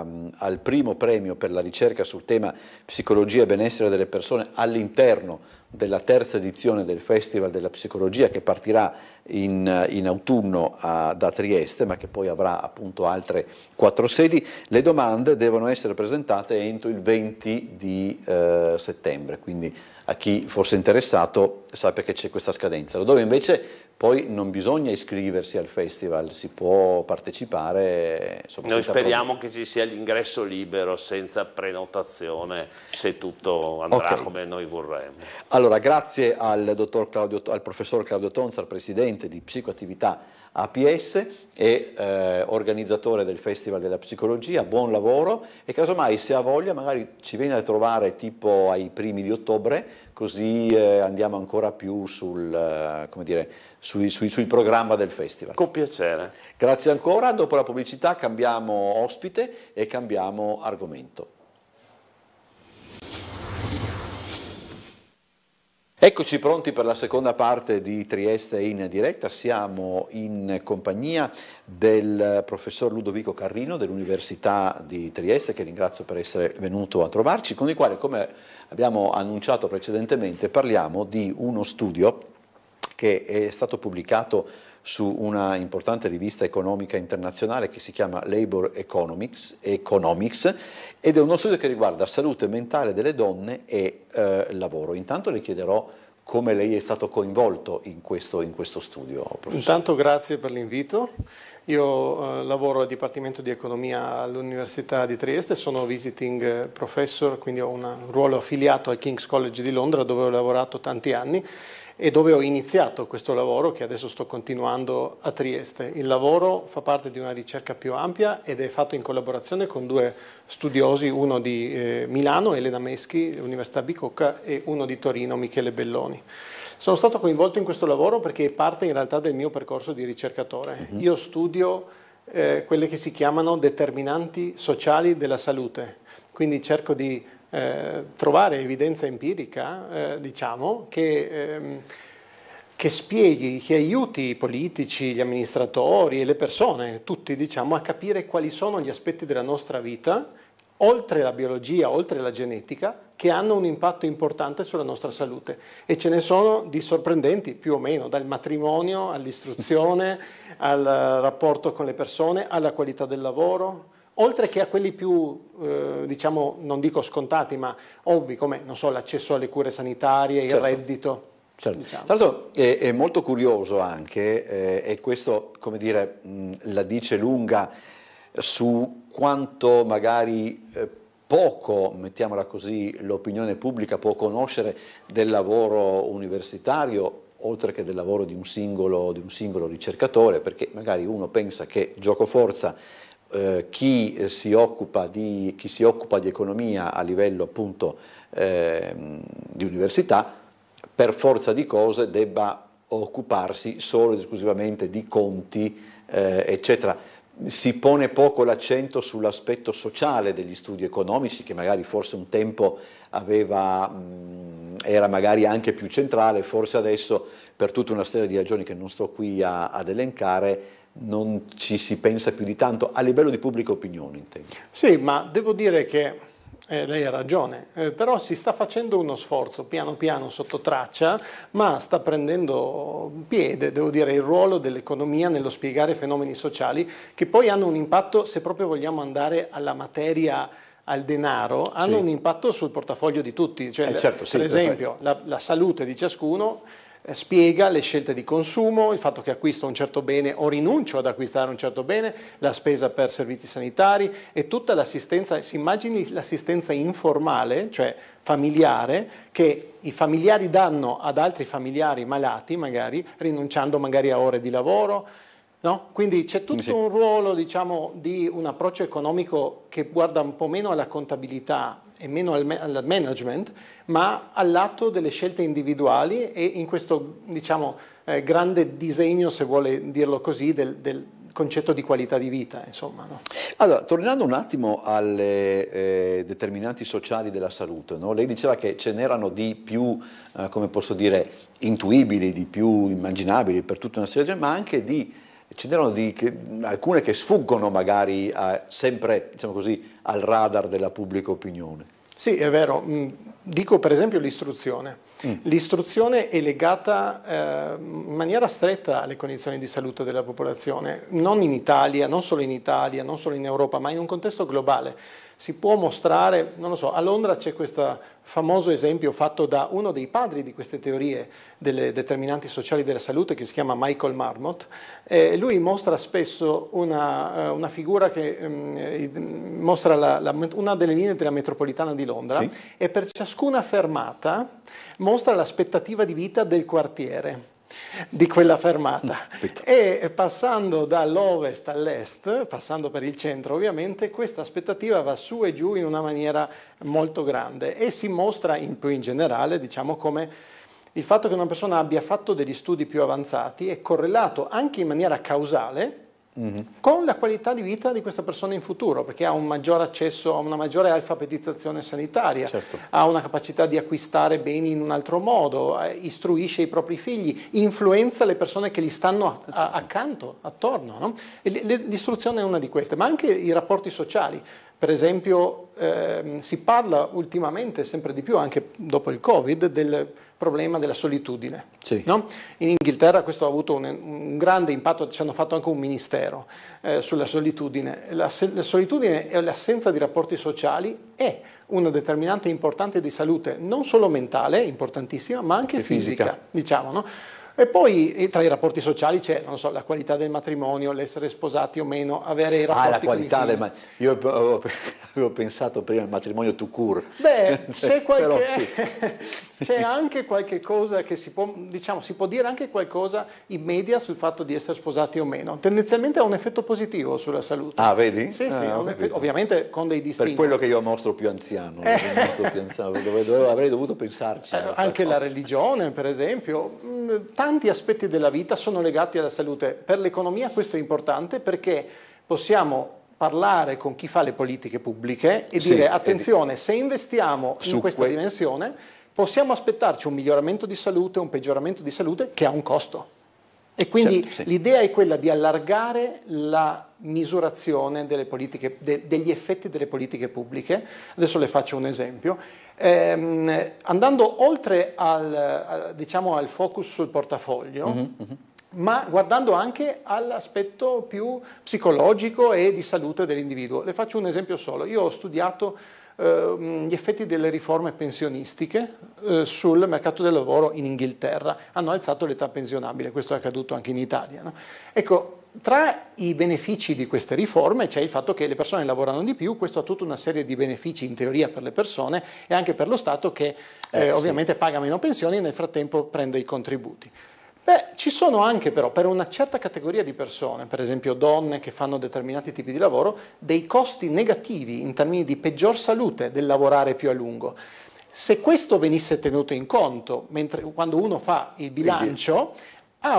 um, al primo premio per la ricerca sul tema psicologia e benessere delle persone all'interno della terza edizione del Festival della Psicologia che partirà in, in autunno a, da Trieste ma che poi avrà appunto altre quattro sedi, le domande devono essere presentate entro il 20 di eh, settembre, quindi a chi fosse interessato sappia che c'è questa scadenza, dove invece poi non bisogna iscriversi al festival, si può partecipare. Eh, insomma, Noi speriamo che ci sia l'ingresso libero, senza prenotazione, se tutto andrà okay. come noi vorremmo. Allora, grazie al, dottor Claudio, al professor Claudio Tonza, presidente di Psicoattività APS, e eh, organizzatore del Festival della Psicologia, buon lavoro e casomai se ha voglia magari ci viene a trovare tipo ai primi di ottobre, così eh, andiamo ancora più sul, eh, dire, sui, sui, sul programma del festival. Con piacere. Grazie ancora, dopo la pubblicità cambiamo ospite e cambiamo argomento. Eccoci pronti per la seconda parte di Trieste in diretta, siamo in compagnia del professor Ludovico Carrino dell'Università di Trieste che ringrazio per essere venuto a trovarci, con il quale come abbiamo annunciato precedentemente parliamo di uno studio che è stato pubblicato su una importante rivista economica internazionale che si chiama Labor Economics, Economics ed è uno studio che riguarda salute mentale delle donne e eh, lavoro. Intanto le chiederò come lei è stato coinvolto in questo, in questo studio. Professor. Intanto grazie per l'invito. Io eh, lavoro al Dipartimento di Economia all'Università di Trieste, sono visiting professor, quindi ho un ruolo affiliato al King's College di Londra dove ho lavorato tanti anni e dove ho iniziato questo lavoro che adesso sto continuando a Trieste. Il lavoro fa parte di una ricerca più ampia ed è fatto in collaborazione con due studiosi, uno di eh, Milano, Elena Meschi, Università Bicocca, e uno di Torino, Michele Belloni. Sono stato coinvolto in questo lavoro perché è parte in realtà del mio percorso di ricercatore. Uh mhm. -huh. Io studio eh, quelle che si chiamano determinanti sociali della salute, quindi cerco di eh, trovare evidenza empirica, eh, diciamo, che, ehm, che, spieghi, che aiuti i politici, gli amministratori e le persone, tutti, diciamo, a capire quali sono gli aspetti della nostra vita oltre la biologia, oltre la genetica, che hanno un impatto importante sulla nostra salute. E ce ne sono di sorprendenti, più o meno, dal matrimonio all'istruzione, [LAUGHS] al rapporto con le persone, alla qualità del lavoro, oltre che a quelli più, eh, diciamo, non dico scontati, ma ovvi, come so, l'accesso alle cure sanitarie, certo. il reddito. Certo. Diciamo. Tra l'altro è, è, molto curioso anche, eh, e questo, come dire, mh, la dice lunga su quanto magari eh, poco, mettiamola così, l'opinione pubblica può conoscere del lavoro universitario oltre che del lavoro di un, singolo, di un singolo ricercatore, perché magari uno pensa che gioco forza eh, chi, si di, chi, si occupa di, economia a livello appunto eh, di università per forza di cose debba occuparsi solo ed esclusivamente di conti eh, eccetera. Si pone poco l'accento sull'aspetto sociale degli studi economici che magari forse un tempo aveva, mh, era magari anche più centrale, forse adesso per tutta una serie di ragioni che non sto qui a, ad elencare non ci si pensa più di tanto a livello di pubblica opinione. Intendo. Sì, ma devo dire che eh, lei ha ragione, eh, però si sta facendo uno sforzo piano piano sotto traccia, ma sta prendendo piede, devo dire, il ruolo dell'economia nello spiegare fenomeni sociali che poi hanno un impatto, se proprio vogliamo andare alla materia al denaro hanno sì. un impatto sul portafoglio di tutti, cioè, eh, certo, sì, per esempio la, la salute di ciascuno eh, spiega le scelte di consumo, il fatto che acquisto un certo bene o rinuncio ad acquistare un certo bene, la spesa per servizi sanitari e tutta l'assistenza, si immagini l'assistenza informale, cioè familiare, che i familiari danno ad altri familiari malati, magari rinunciando magari a ore di lavoro. No? Quindi c'è tutto sì. un ruolo diciamo, di un approccio economico che guarda un po' meno alla contabilità e meno al, al management, ma all'atto delle scelte individuali e in questo diciamo, eh, grande disegno, se vuole dirlo così, del, del concetto di qualità di vita. Insomma, no? Allora, tornando un attimo alle eh, determinanti sociali della salute, no? lei diceva che ce n'erano di più, eh, come posso dire, intuibili, di più immaginabili per tutta una serie, di ma anche di ce n'erano alcune che sfuggono magari a, sempre diciamo così, al radar della pubblica opinione. Sì, è vero. Mm, dico per esempio l'istruzione. Mm. L'istruzione è legata eh, in maniera stretta alle condizioni di salute della popolazione, non in Italia, non solo in Italia, non solo in Europa, ma in un contesto globale si può mostrare, non lo so, a Londra c'è questo famoso esempio fatto da uno dei padri di queste teorie delle determinanti sociali della salute che si chiama Michael Marmot, e lui mostra spesso una, eh, una figura che um, mostra la, la, una delle linee della metropolitana di Londra sì. e per ciascuna fermata mostra l'aspettativa di vita del quartiere di quella fermata. [LAUGHS] e passando dall'ovest all'est, passando per il centro ovviamente, questa aspettativa va su e giù in una maniera molto grande e si mostra in più in generale, diciamo, come il fatto che una persona abbia fatto degli studi più avanzati è correlato anche in maniera causale Mm-hmm. con la qualità di vita di questa persona in futuro, perché ha un maggior accesso a una maggiore alfabetizzazione sanitaria, certo. ha una capacità di acquistare beni in un altro modo, eh, istruisce i propri figli, influenza le persone che gli stanno accanto, attorno. No? L'istruzione è una di queste, ma anche i rapporti sociali. Per esempio ehm, si parla ultimamente sempre di più, anche dopo il Covid, del problema della solitudine. Sì. No? In Inghilterra questo ha avuto un, un, grande impatto, ci hanno fatto anche un ministero eh, sulla solitudine. La, la solitudine e l'assenza di rapporti sociali è una determinante importante di salute, non solo mentale, importantissima, ma anche, anche fisica, fisica, diciamo. No? E poi eh, tra i rapporti sociali c'è, non so, la qualità del matrimonio, l'essere sposati o meno, avere i rapporti Ah, la qualità del matrimonio. Io [LAUGHS] avevo, pensato prima al matrimonio to cure. Beh, [LAUGHS] cioè, c'è, qualche, sì. [LAUGHS] c'è anche qualche cosa che si può, diciamo, si può dire anche qualcosa in media sul fatto di essere sposati o meno. Tendenzialmente ha un effetto positivo sulla salute. Ah, vedi? Sì, sì, ah, effetto, ovviamente con dei distinti. Per quello che io mostro più anziano, eh, mostro più anziano dove dovevo, avrei dovuto pensarci. Eh, anche la cosa. religione, per esempio mm, tanti aspetti della vita sono legati alla salute. Per l'economia questo è importante perché possiamo parlare con chi fa le politiche pubbliche e sì, dire attenzione, se investiamo in questa que dimensione possiamo aspettarci un miglioramento di salute, un peggioramento di salute che ha un costo. E quindi certo, sì. l'idea è quella di allargare la misurazione de, degli effetti delle politiche pubbliche. Adesso le faccio un esempio. Ehm, andando oltre al, diciamo, al, focus sul portafoglio, uh mhm, -huh, mhm. ma guardando anche all'aspetto più psicologico e di salute dell'individuo. Le faccio un esempio solo. Io ho studiato Ehm, gli effetti delle riforme pensionistiche eh, sul mercato del lavoro in Inghilterra. Hanno alzato l'età pensionabile, questo è accaduto anche in Italia. No? Ecco, tra i benefici di queste riforme c'è il fatto che le persone lavorano di più, questo ha tutta una serie di benefici in teoria per le persone e anche per lo Stato che eh, eh, ovviamente sì. paga meno pensioni e nel frattempo prende i contributi. Beh, ci sono anche però per una certa categoria di persone, per esempio donne che fanno determinati tipi di lavoro, dei costi negativi in termini di peggior salute del lavorare più a lungo. Se questo venisse tenuto in conto mentre, quando uno fa il bilancio,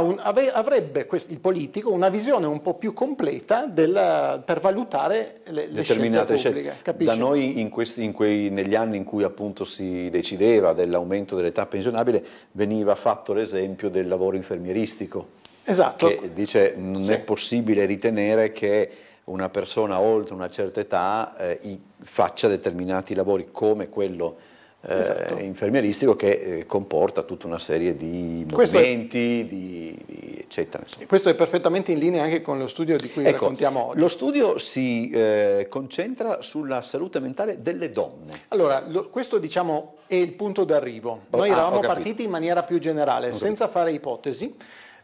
un, avrebbe il politico una visione un po' più completa della, per valutare le, le scelte pubbliche. da noi in questi, in quei, negli anni in cui appunto si decideva dell'aumento dell'età pensionabile veniva fatto l'esempio del lavoro infermieristico. Esatto. Che dice non sì. è possibile ritenere che una persona oltre una certa età eh, faccia determinati lavori come quello eh, esatto. infermieristico che eh, comporta tutta una serie di questo movimenti, è, di, di eccetera. Insomma. Questo è perfettamente in linea anche con lo studio di cui ecco, raccontiamo oggi. Lo studio si eh, concentra sulla salute mentale delle donne. Allora, lo, questo diciamo è il punto d'arrivo. Oh, Noi oh, eravamo partiti in maniera più generale, ho senza capito. fare ipotesi.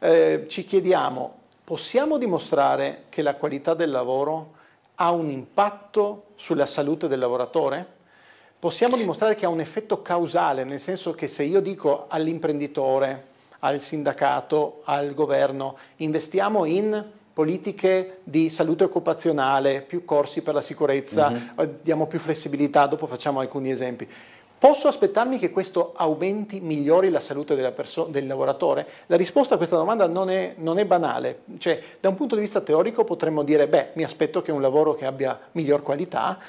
Eh, ci chiediamo, possiamo dimostrare che la qualità del lavoro ha un impatto sulla salute del lavoratore? possiamo dimostrare che ha un effetto causale, nel senso che se io dico all'imprenditore, al sindacato, al governo, investiamo in politiche di salute occupazionale, più corsi per la sicurezza, mm-hmm. diamo più flessibilità, dopo facciamo alcuni esempi. Posso aspettarmi che questo aumenti, migliori la salute perso- del lavoratore? La risposta a questa domanda non è, non è banale. Cioè, da un punto di vista teorico potremmo dire, beh, mi aspetto che un lavoro che abbia miglior qualità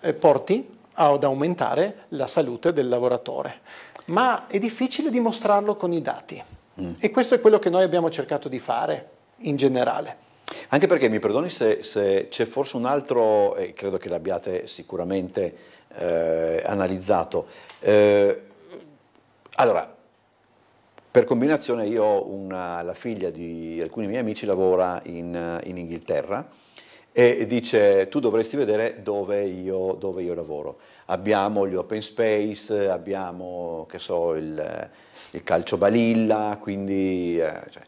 eh, porti ad aumentare la salute del lavoratore. Ma è difficile dimostrarlo con i dati mm. e questo è quello che noi abbiamo cercato di fare in generale. Anche perché mi perdoni se, se c'è forse un altro, e eh, credo che l'abbiate sicuramente eh, analizzato. Eh, allora, per combinazione io ho la figlia di alcuni miei amici lavora in, in Inghilterra e dice tu dovresti vedere dove io, dove io lavoro. Abbiamo gli open space, abbiamo che so, il, il calcio balilla, quindi... Eh, cioè,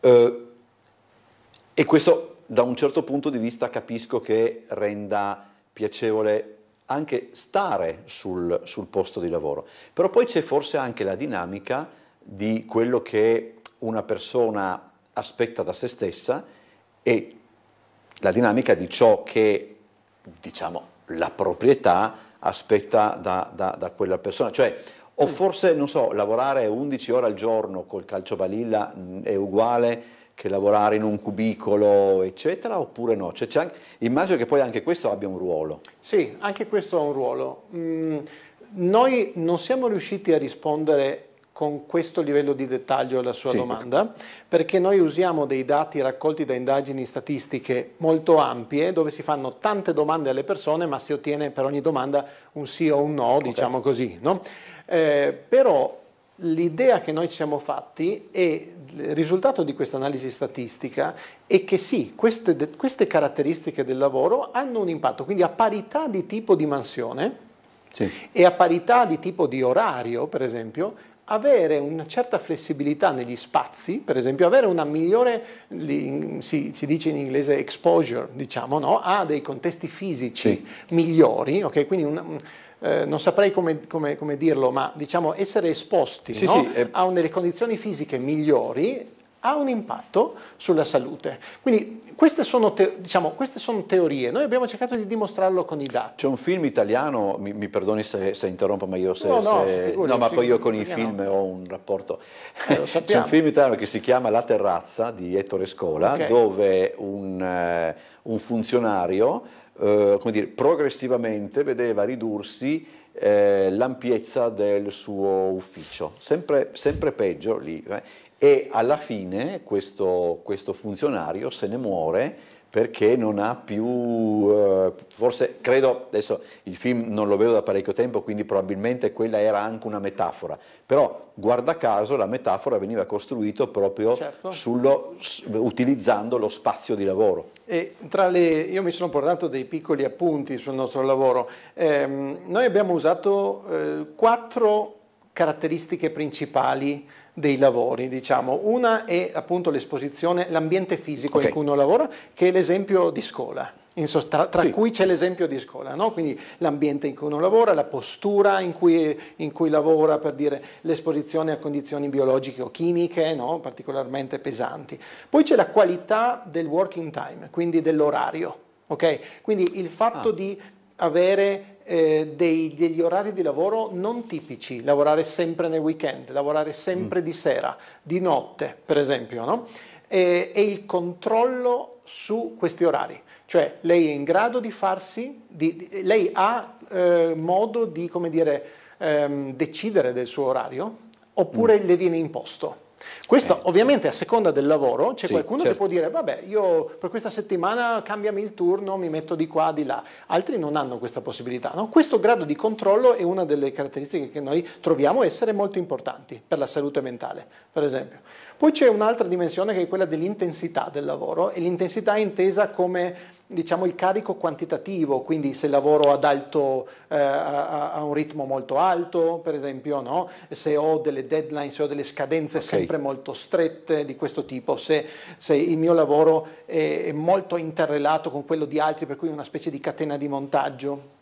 eh, e questo da un certo punto di vista capisco che renda piacevole anche stare sul, sul posto di lavoro, però poi c'è forse anche la dinamica di quello che una persona aspetta da se stessa e la dinamica di ciò che diciamo, la proprietà aspetta da, da, da quella persona. Cioè, o mm. forse, non so, lavorare 11 ore al giorno col calcio balilla mm, è uguale che lavorare in un cubicolo, eccetera, oppure no? Cioè, anche, immagino che poi anche questo abbia un ruolo. Sì, anche questo ha un ruolo. Mm, noi non siamo riusciti a rispondere con questo livello di dettaglio alla sua sì. domanda, perché noi usiamo dei dati raccolti da indagini statistiche molto ampie, dove si fanno tante domande alle persone, ma si ottiene per ogni domanda un sì o un no, okay. diciamo così. No? Eh, però l'idea che noi ci siamo fatti e il risultato di questa analisi statistica è che sì, queste, queste caratteristiche del lavoro hanno un impatto, quindi a parità di tipo di mansione, sì. E a parità di tipo di orario, per esempio, avere una certa flessibilità negli spazi, per esempio, avere una migliore, si, si dice in inglese exposure, diciamo, no? a dei contesti fisici sì. migliori, ok? quindi una, eh, non saprei come, come, come, dirlo, ma diciamo essere esposti sì, no? sì, è... a delle condizioni fisiche migliori ha un impatto sulla salute. Quindi queste sono, te, diciamo, queste sono teorie, noi abbiamo cercato di dimostrarlo con i dati. C'è un film italiano, mi, mi perdoni se, se, interrompo, ma io se... No, no, se, figuri, no ma poi io con i film ho un rapporto... Eh, [LAUGHS] C'è un film italiano che si chiama La terrazza di Ettore Scola, okay. dove un, eh, un funzionario eh, dire, progressivamente vedeva ridursi eh, l'ampiezza del suo ufficio, sempre, sempre peggio lì. Eh e alla fine questo, questo funzionario se ne muore perché non ha più, eh, forse credo, adesso il film non lo vedo da parecchio tempo, quindi probabilmente quella era anche una metafora, però guarda caso la metafora veniva costruita proprio certo. sullo, utilizzando lo spazio di lavoro. Le, io mi sono portato dei piccoli appunti sul nostro lavoro, eh, noi abbiamo usato eh, quattro caratteristiche principali dei lavori, diciamo. Una è appunto l'esposizione, l'ambiente fisico okay. in cui uno lavora, che è l'esempio di scuola. Sosta, tra sì. cui c'è l'esempio di scuola, no? quindi l'ambiente in cui uno lavora, la postura in cui, in cui lavora, per dire l'esposizione a condizioni biologiche o chimiche no? particolarmente pesanti. Poi c'è la qualità del working time, quindi dell'orario. Okay? Quindi il fatto ah. di avere eh, dei, degli orari di lavoro non tipici, lavorare sempre nel weekend, lavorare sempre mm. di sera, di notte per esempio, no? e, e il controllo su questi orari. Cioè lei è in grado di farsi, di, di, lei ha eh, modo di, come dire, ehm, decidere del suo orario oppure mm. le viene imposto? Questo eh, ovviamente a seconda del lavoro c'è sì, qualcuno certo. che può dire vabbè io per questa settimana cambiami il turno, mi metto di qua, di là, altri non hanno questa possibilità. No? Questo grado di controllo è una delle caratteristiche che noi troviamo essere molto importanti per la salute mentale, per esempio. Poi c'è un'altra dimensione che è quella dell'intensità del lavoro e l'intensità è intesa come diciamo, il carico quantitativo, quindi se lavoro ad alto, eh, a, a, un ritmo molto alto, per esempio, no? se ho delle deadline, se ho delle scadenze okay. sempre molto strette di questo tipo, se, se il mio lavoro è, è molto interrelato con quello di altri, per cui è una specie di catena di montaggio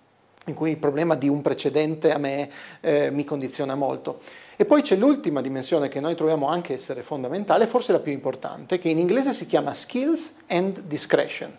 in cui il problema di un precedente a me eh, mi condiziona molto. E poi c'è l'ultima dimensione che noi troviamo anche essere fondamentale, forse la più importante, che in inglese si chiama skills and discretion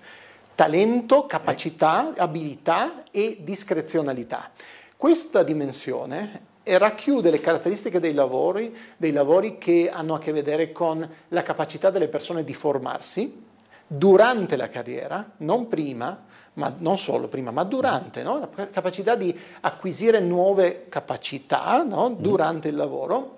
talento, capacità, abilità e discrezionalità. Questa dimensione racchiude le caratteristiche dei lavori, dei lavori che hanno a che vedere con la capacità delle persone di formarsi durante la carriera, non prima, ma non solo prima, ma durante, no? la capacità di acquisire nuove capacità no? Mm. durante il lavoro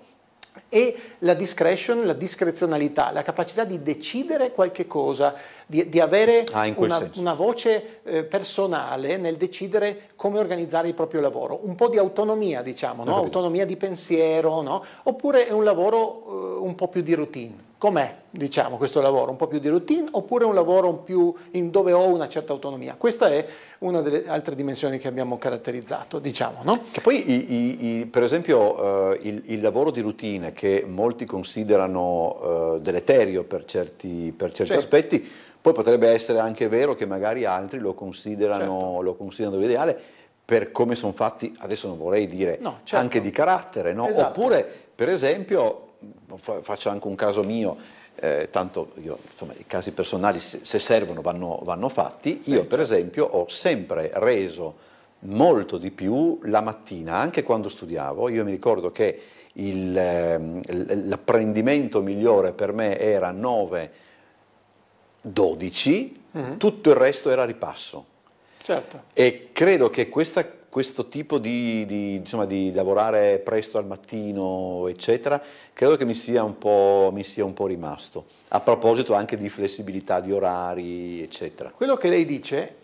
e la discretion, la discrezionalità, la capacità di decidere qualche cosa, di, di avere ah, una, una, voce eh, personale nel decidere come organizzare il proprio lavoro, un po' di autonomia diciamo, no? autonomia di pensiero, no? oppure è un lavoro eh, un po' più di routine. Com'è, diciamo, questo lavoro? Un po' più di routine oppure un lavoro più in dove ho una certa autonomia? Questa è una delle altre dimensioni che abbiamo caratterizzato, diciamo, no? Che poi, i, i, i, per esempio, eh, il, il, lavoro di routine che molti considerano eh, deleterio per certi, per certi certo. aspetti, poi potrebbe essere anche vero che magari altri lo considerano, certo. lo considerano l'ideale, per come sono fatti, adesso non vorrei dire, no, certo. anche di carattere, no? esatto. oppure per esempio faccio anche un caso mio, eh, tanto io, insomma, i casi personali se, se servono vanno, vanno fatti, sì, io per esempio ho sempre reso molto di più la mattina, anche quando studiavo, io mi ricordo che ehm, l'apprendimento migliore per me era 9, 12, mm -hmm. tutto il resto era ripasso. Certo. E credo che questa questo tipo di, di, insomma, di, lavorare presto al mattino, eccetera, credo che mi sia, mi sia, un po', rimasto. A proposito anche di flessibilità di orari, eccetera. Quello che lei dice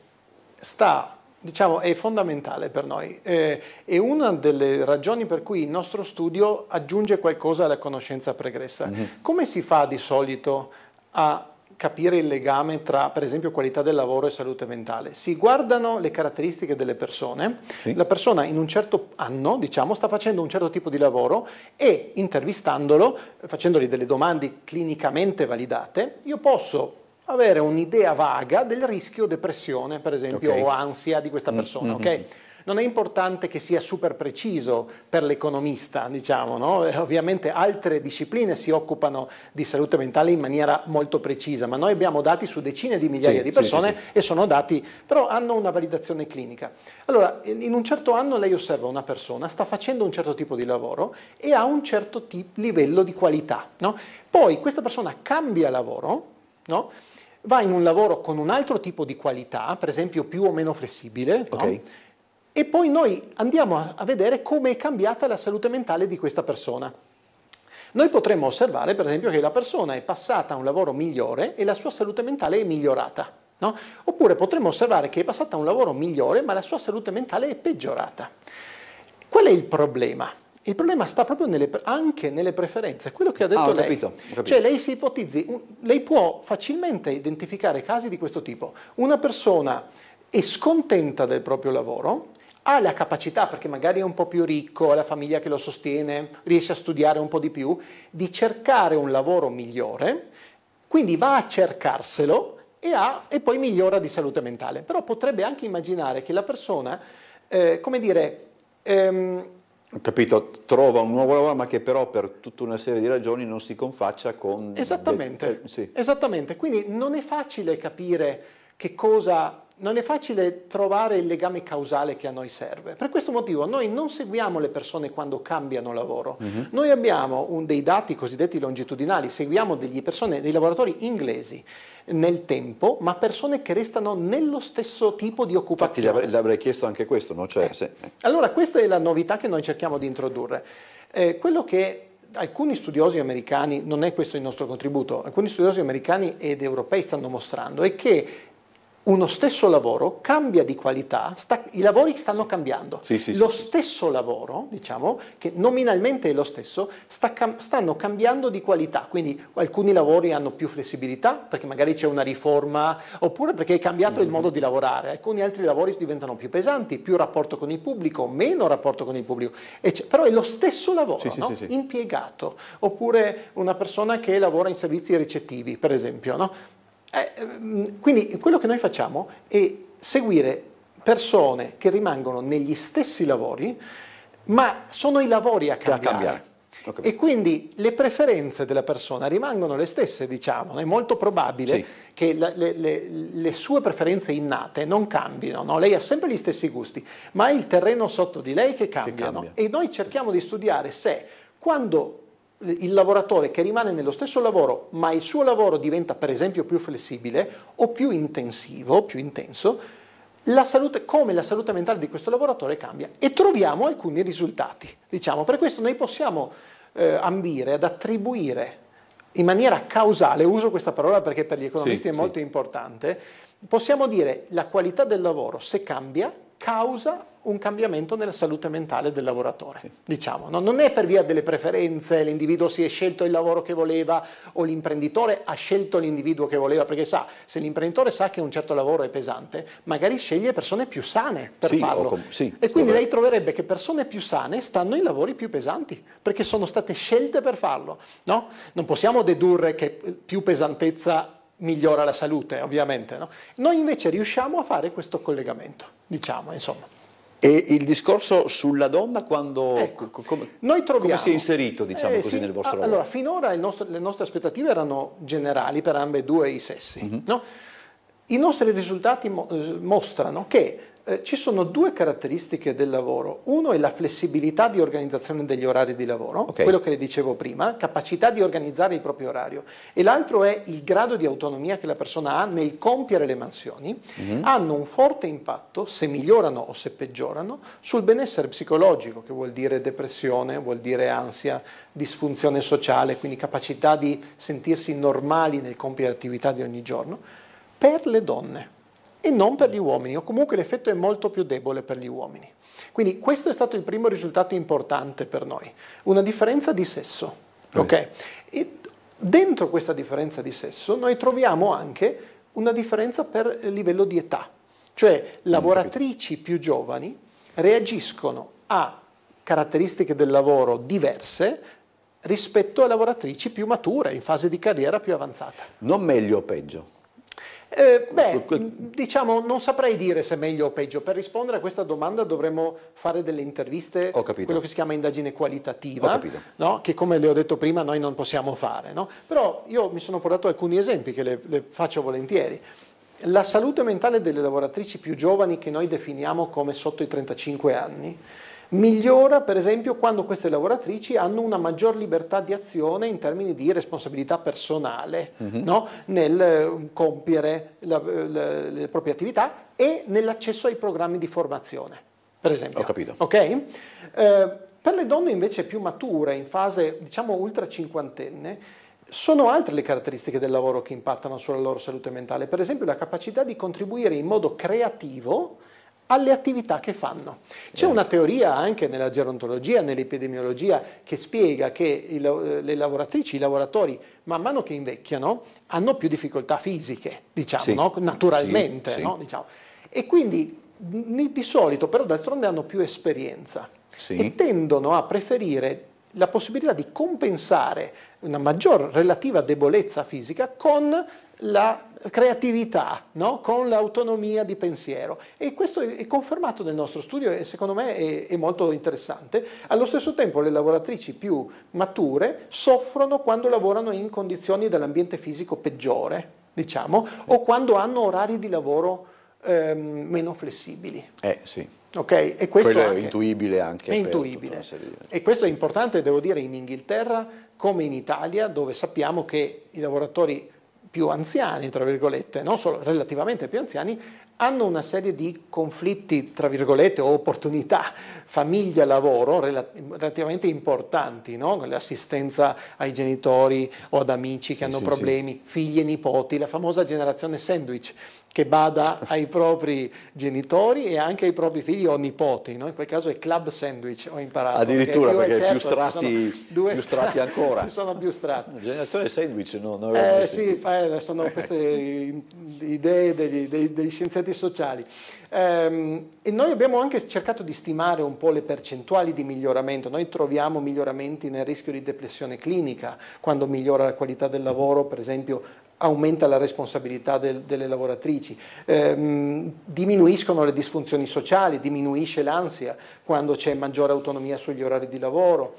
sta, diciamo, è fondamentale per noi. Eh, è una delle ragioni per cui il nostro studio aggiunge qualcosa alla conoscenza pregressa. Mm -hmm. Come si fa di solito a capire il legame tra per esempio qualità del lavoro e salute mentale. Si guardano le caratteristiche delle persone, sì. la persona in un certo anno diciamo sta facendo un certo tipo di lavoro e intervistandolo, facendogli delle domande clinicamente validate, io posso avere un'idea vaga del rischio depressione per esempio okay. o ansia di questa mm, persona. Mm-hmm. Okay? Mm, mm. Non è importante che sia super preciso per l'economista, diciamo, no? Eh, ovviamente altre discipline si occupano di salute mentale in maniera molto precisa, ma noi abbiamo dati su decine di migliaia sì, di persone sì, sì, e sono dati, però hanno una validazione clinica. Allora, in un certo anno lei osserva una persona, sta facendo un certo tipo di lavoro e ha un certo tipo, livello di qualità. No? Poi questa persona cambia lavoro, no? va in un lavoro con un altro tipo di qualità, per esempio più o meno flessibile, okay. no? e poi noi andiamo a, vedere come è cambiata la salute mentale di questa persona. Noi potremmo osservare, per esempio, che la persona è passata a un lavoro migliore e la sua salute mentale è migliorata. No? Oppure potremmo osservare che è passata a un lavoro migliore ma la sua salute mentale è peggiorata. Qual è il problema? Il problema sta proprio nelle, anche nelle preferenze, quello che ha ah, detto ah, lei. Capito, capito. Cioè lei si ipotizzi, lei può facilmente identificare casi di questo tipo. Una persona è scontenta del proprio lavoro, ha la capacità, perché magari è un po' più ricco, ha la famiglia che lo sostiene, riesce a studiare un po' di più, di cercare un lavoro migliore, quindi va a cercarselo e, ha, e poi migliora di salute mentale. Però potrebbe anche immaginare che la persona, eh, come dire... Ehm, Capito, trova un nuovo lavoro ma che però per tutta una serie di ragioni non si confaccia con... Esattamente, de- eh, sì. esattamente. quindi non è facile capire che cosa non è facile trovare il legame causale che a noi serve. Per questo motivo noi non seguiamo le persone quando cambiano lavoro. Uh-huh. Noi abbiamo un, dei dati cosiddetti longitudinali, seguiamo persone, dei lavoratori inglesi nel tempo, ma persone che restano nello stesso tipo di occupazione. Infatti le avrei, chiesto anche questo, no? Cioè, eh. se... Eh. Allora questa è la novità che noi cerchiamo di introdurre. Eh, quello che alcuni studiosi americani, non è questo il nostro contributo, alcuni studiosi americani ed europei stanno mostrando è che uno stesso lavoro cambia di qualità, sta, i lavori stanno cambiando. Sì, sì, lo sì, stesso lavoro, diciamo, che nominalmente è lo stesso, sta, stanno cambiando di qualità. Quindi alcuni lavori hanno più flessibilità perché magari c'è una riforma oppure perché è cambiato mm-hmm. il modo di lavorare. Alcuni altri lavori diventano più pesanti, più rapporto con il pubblico, meno rapporto con il pubblico. Però è lo stesso lavoro no? impiegato. Oppure una persona che lavora in servizi ricettivi, per esempio. No? Eh, mm, quindi quello che noi facciamo è seguire persone che rimangono negli stessi lavori, ma sono i lavori a cambiare. A cambiare. E quindi le preferenze della persona rimangono le stesse, diciamo, è molto probabile sì. che la, le, le, le, sue preferenze innate non cambino, no? lei ha sempre gli stessi gusti, ma è il terreno sotto di lei che cambiano che cambia. e noi cerchiamo di studiare se quando il lavoratore che rimane nello stesso lavoro, ma il suo lavoro diventa per esempio più flessibile o più intensivo, più intenso, la salute, come la salute mentale di questo lavoratore cambia e troviamo alcuni risultati. Diciamo. Per questo noi possiamo eh, ambire ad attribuire in maniera causale, uso questa parola perché per gli economisti sì, è molto importante, possiamo dire la qualità del lavoro se cambia causa un cambiamento nella salute mentale del lavoratore. Sì. Diciamo, no? Non è per via delle preferenze, l'individuo si è scelto il lavoro che voleva o l'imprenditore ha scelto l'individuo che voleva, perché sa, se l'imprenditore sa che un certo lavoro è pesante, magari sceglie persone più sane per sì, farlo. Sì, e quindi lei troverebbe che persone più sane stanno in lavori più pesanti, perché sono state scelte per farlo. No? Non possiamo dedurre che più pesantezza migliora la salute, ovviamente. No? Noi invece riusciamo a fare questo collegamento, diciamo, insomma. E il discorso sulla donna quando ecco, come, troviamo, come, si è inserito diciamo eh, così, sì, nel vostro lavoro? Allora, finora nostro, le nostre aspettative erano generali per ambedue i sessi. Mm -hmm. no? I nostri risultati eh, mostrano che eh, ci sono due caratteristiche del lavoro. Uno è la flessibilità di organizzazione degli orari di lavoro, okay. quello che le dicevo prima, capacità di organizzare il proprio orario, e l'altro è il grado di autonomia che la persona ha nel compiere le mansioni, mm-hmm. hanno un forte impatto, se migliorano o se peggiorano, sul benessere psicologico, che vuol dire depressione, vuol dire ansia, disfunzione sociale, quindi capacità di sentirsi normali nel compiere attività di ogni giorno, per le donne e non per gli uomini, o comunque l'effetto è molto più debole per gli uomini. Quindi questo è stato il primo risultato importante per noi, una differenza di sesso. Eh. Okay? E dentro questa differenza di sesso noi troviamo anche una differenza per livello di età, cioè lavoratrici più giovani reagiscono a caratteristiche del lavoro diverse rispetto a lavoratrici più mature, in fase di carriera più avanzata. Non meglio o peggio? Eh, beh, diciamo, non saprei dire se è meglio o peggio. Per rispondere a questa domanda dovremmo fare delle interviste, quello che si chiama indagine qualitativa, no? che come le ho detto prima noi non possiamo fare. No? Però io mi sono portato alcuni esempi che le, le faccio volentieri. La salute mentale delle lavoratrici più giovani che noi definiamo come sotto i 35 anni Migliora per esempio quando queste lavoratrici hanno una maggior libertà di azione in termini di responsabilità personale mm-hmm. no? nel eh, compiere la, eh, la, le proprie attività e nell'accesso ai programmi di formazione, per esempio. Ho capito. Okay? Eh, per le donne invece più mature, in fase diciamo ultra cinquantenne, sono altre le caratteristiche del lavoro che impattano sulla loro salute mentale, per esempio la capacità di contribuire in modo creativo alle attività che fanno. C'è certo. una teoria anche nella gerontologia, nell'epidemiologia, che spiega che il, eh, le lavoratrici, i lavoratori, man mano che invecchiano, hanno più difficoltà fisiche, diciamo, sì. no? naturalmente. Sì, no? Diciamo. E quindi di solito, però d'altronde hanno più esperienza e tendono a preferire la possibilità di compensare una maggior relativa debolezza fisica con la creatività no? con l'autonomia di pensiero e questo è confermato nel nostro studio e secondo me è, è, molto interessante. Allo stesso tempo le lavoratrici più mature soffrono quando lavorano in condizioni dell'ambiente fisico peggiore, diciamo, o quando hanno orari di lavoro ehm, meno flessibili. Eh sì. Ok, E questo Quello anche, è intuibile anche. È intuibile. Di... E questo è importante, devo dire, in Inghilterra come in Italia, dove sappiamo che i lavoratori più anziani, tra virgolette, non solo relativamente più anziani, hanno una serie di conflitti, tra virgolette, o opportunità famiglia-lavoro relativamente importanti, no? l'assistenza ai genitori o ad amici che sì, hanno sì, problemi, sì. figli e nipoti, la famosa generazione sandwich, che bada ai propri genitori e anche ai propri figli o nipoti, no? in quel caso è club sandwich ho imparato. Addirittura perché, perché certo, più, strati, più strati ancora. [LAUGHS] ci sono più strati. La generazione sandwich no, non eh, Sì, eh, sono queste idee degli, dei, degli, scienziati sociali. Ehm, e noi abbiamo anche cercato di stimare un po' le percentuali di miglioramento, noi troviamo miglioramenti nel rischio di depressione clinica, quando migliora la qualità del lavoro, per esempio aumenta la responsabilità del, delle lavoratrici, ehm, diminuiscono le disfunzioni sociali, diminuisce l'ansia quando c'è maggiore autonomia sugli orari di lavoro.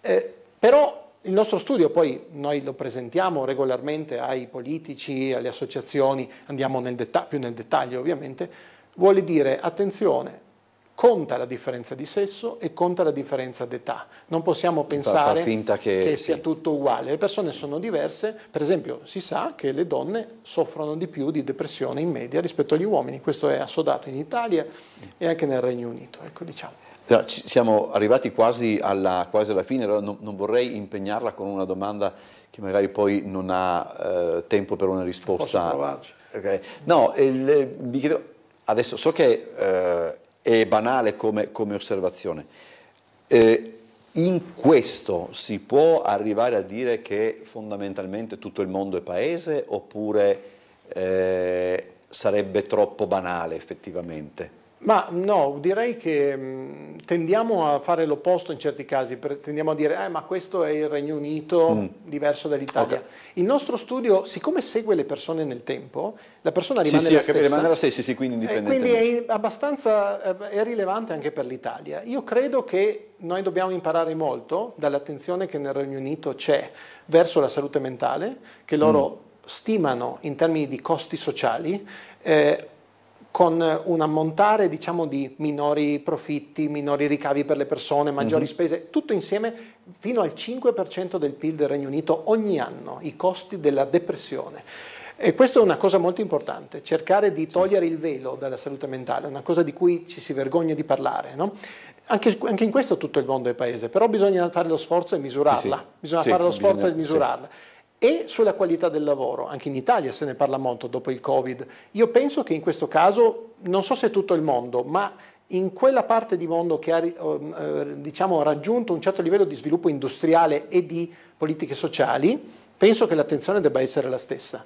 Eh, però il nostro studio poi noi lo presentiamo regolarmente ai politici, alle associazioni, andiamo nel più nel dettaglio ovviamente, vuole dire attenzione, conta la differenza di sesso e conta la differenza d'età. Non possiamo pensare che, che, sia sì. tutto uguale. Le persone sono diverse, per esempio si sa che le donne soffrono di più di depressione in media rispetto agli uomini, questo è assodato in Italia e anche nel Regno Unito. Ecco, diciamo. Siamo arrivati quasi alla, quasi alla fine, non, non, vorrei impegnarla con una domanda che magari poi non ha eh, tempo per una risposta. Posso Okay. No, il, eh, mi chiedo, adesso so che eh, è banale come, come osservazione. Eh, in questo si può arrivare a dire che fondamentalmente tutto il mondo è paese oppure eh, sarebbe troppo banale effettivamente? Ma no, direi che mh, mm, tendiamo a fare l'opposto in certi casi, per, tendiamo a dire eh, ma questo è il Regno Unito mm. diverso dall'Italia. Okay. Il nostro studio, siccome segue le persone nel tempo, la persona rimane, sì, la, sì, stessa, rimane la stessa. Sì, quindi Eh, quindi è abbastanza eh, è rilevante anche per l'Italia. Io credo che noi dobbiamo imparare molto dall'attenzione che nel Regno Unito c'è verso la salute mentale, che loro mm. stimano in termini di costi sociali. Eh, con eh, un ammontare diciamo, di minori profitti, minori ricavi per le persone, maggiori mm-hmm. spese, tutto insieme fino al 5% del PIL del Regno Unito ogni anno, i costi della depressione. E questa è una cosa molto importante, cercare di togliere il velo dalla salute mentale, una cosa di cui ci si vergogna di parlare. No? Anche, anche, in questo tutto il mondo è paese, però bisogna fare lo sforzo e misurarla. Sì, sì. Bisogna sì, fare lo sforzo e misurarla e sulla qualità del lavoro. Anche in Italia se ne parla molto dopo il Covid. Io penso che in questo caso, non so se tutto il mondo, ma in quella parte di mondo che ha oh, eh, diciamo, raggiunto un certo livello di sviluppo industriale e di politiche sociali, penso che l'attenzione debba essere la stessa.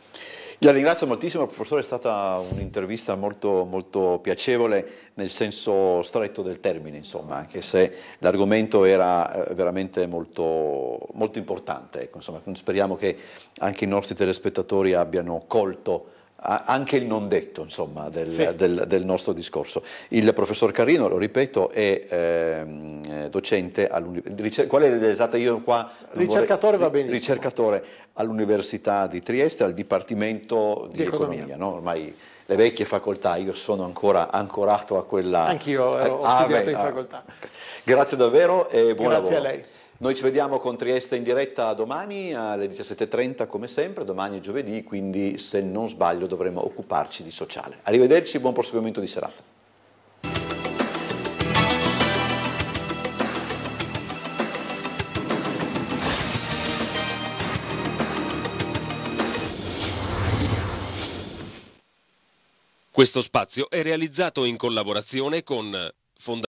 La ringrazio moltissimo, professore, è stata un'intervista molto, molto, piacevole nel senso stretto del termine, insomma, anche se l'argomento era eh, veramente molto, molto importante. Ecco, insomma, speriamo che anche i nostri telespettatori abbiano colto anche il non detto insomma, del, sì. del, del, nostro discorso. Il professor Carino, lo ripeto, è ehm, eh, docente all'università, qual è l'esatta io qua? Ricercatore vorrei, va benissimo. Ricercatore all'Università di Trieste, al Dipartimento di, di Economia, economia no? ormai le vecchie facoltà, io sono ancora ancorato a quella... Anch'io ho ah, studiato ah, beh, in ah. facoltà. Grazie davvero e buona Grazie lavoro. a lei. Noi ci vediamo con Trieste in diretta domani alle 17.30 come sempre, domani è giovedì, quindi se non sbaglio dovremo occuparci di sociale. Arrivederci, buon proseguimento di serata. Questo spazio è realizzato in collaborazione con Fondazione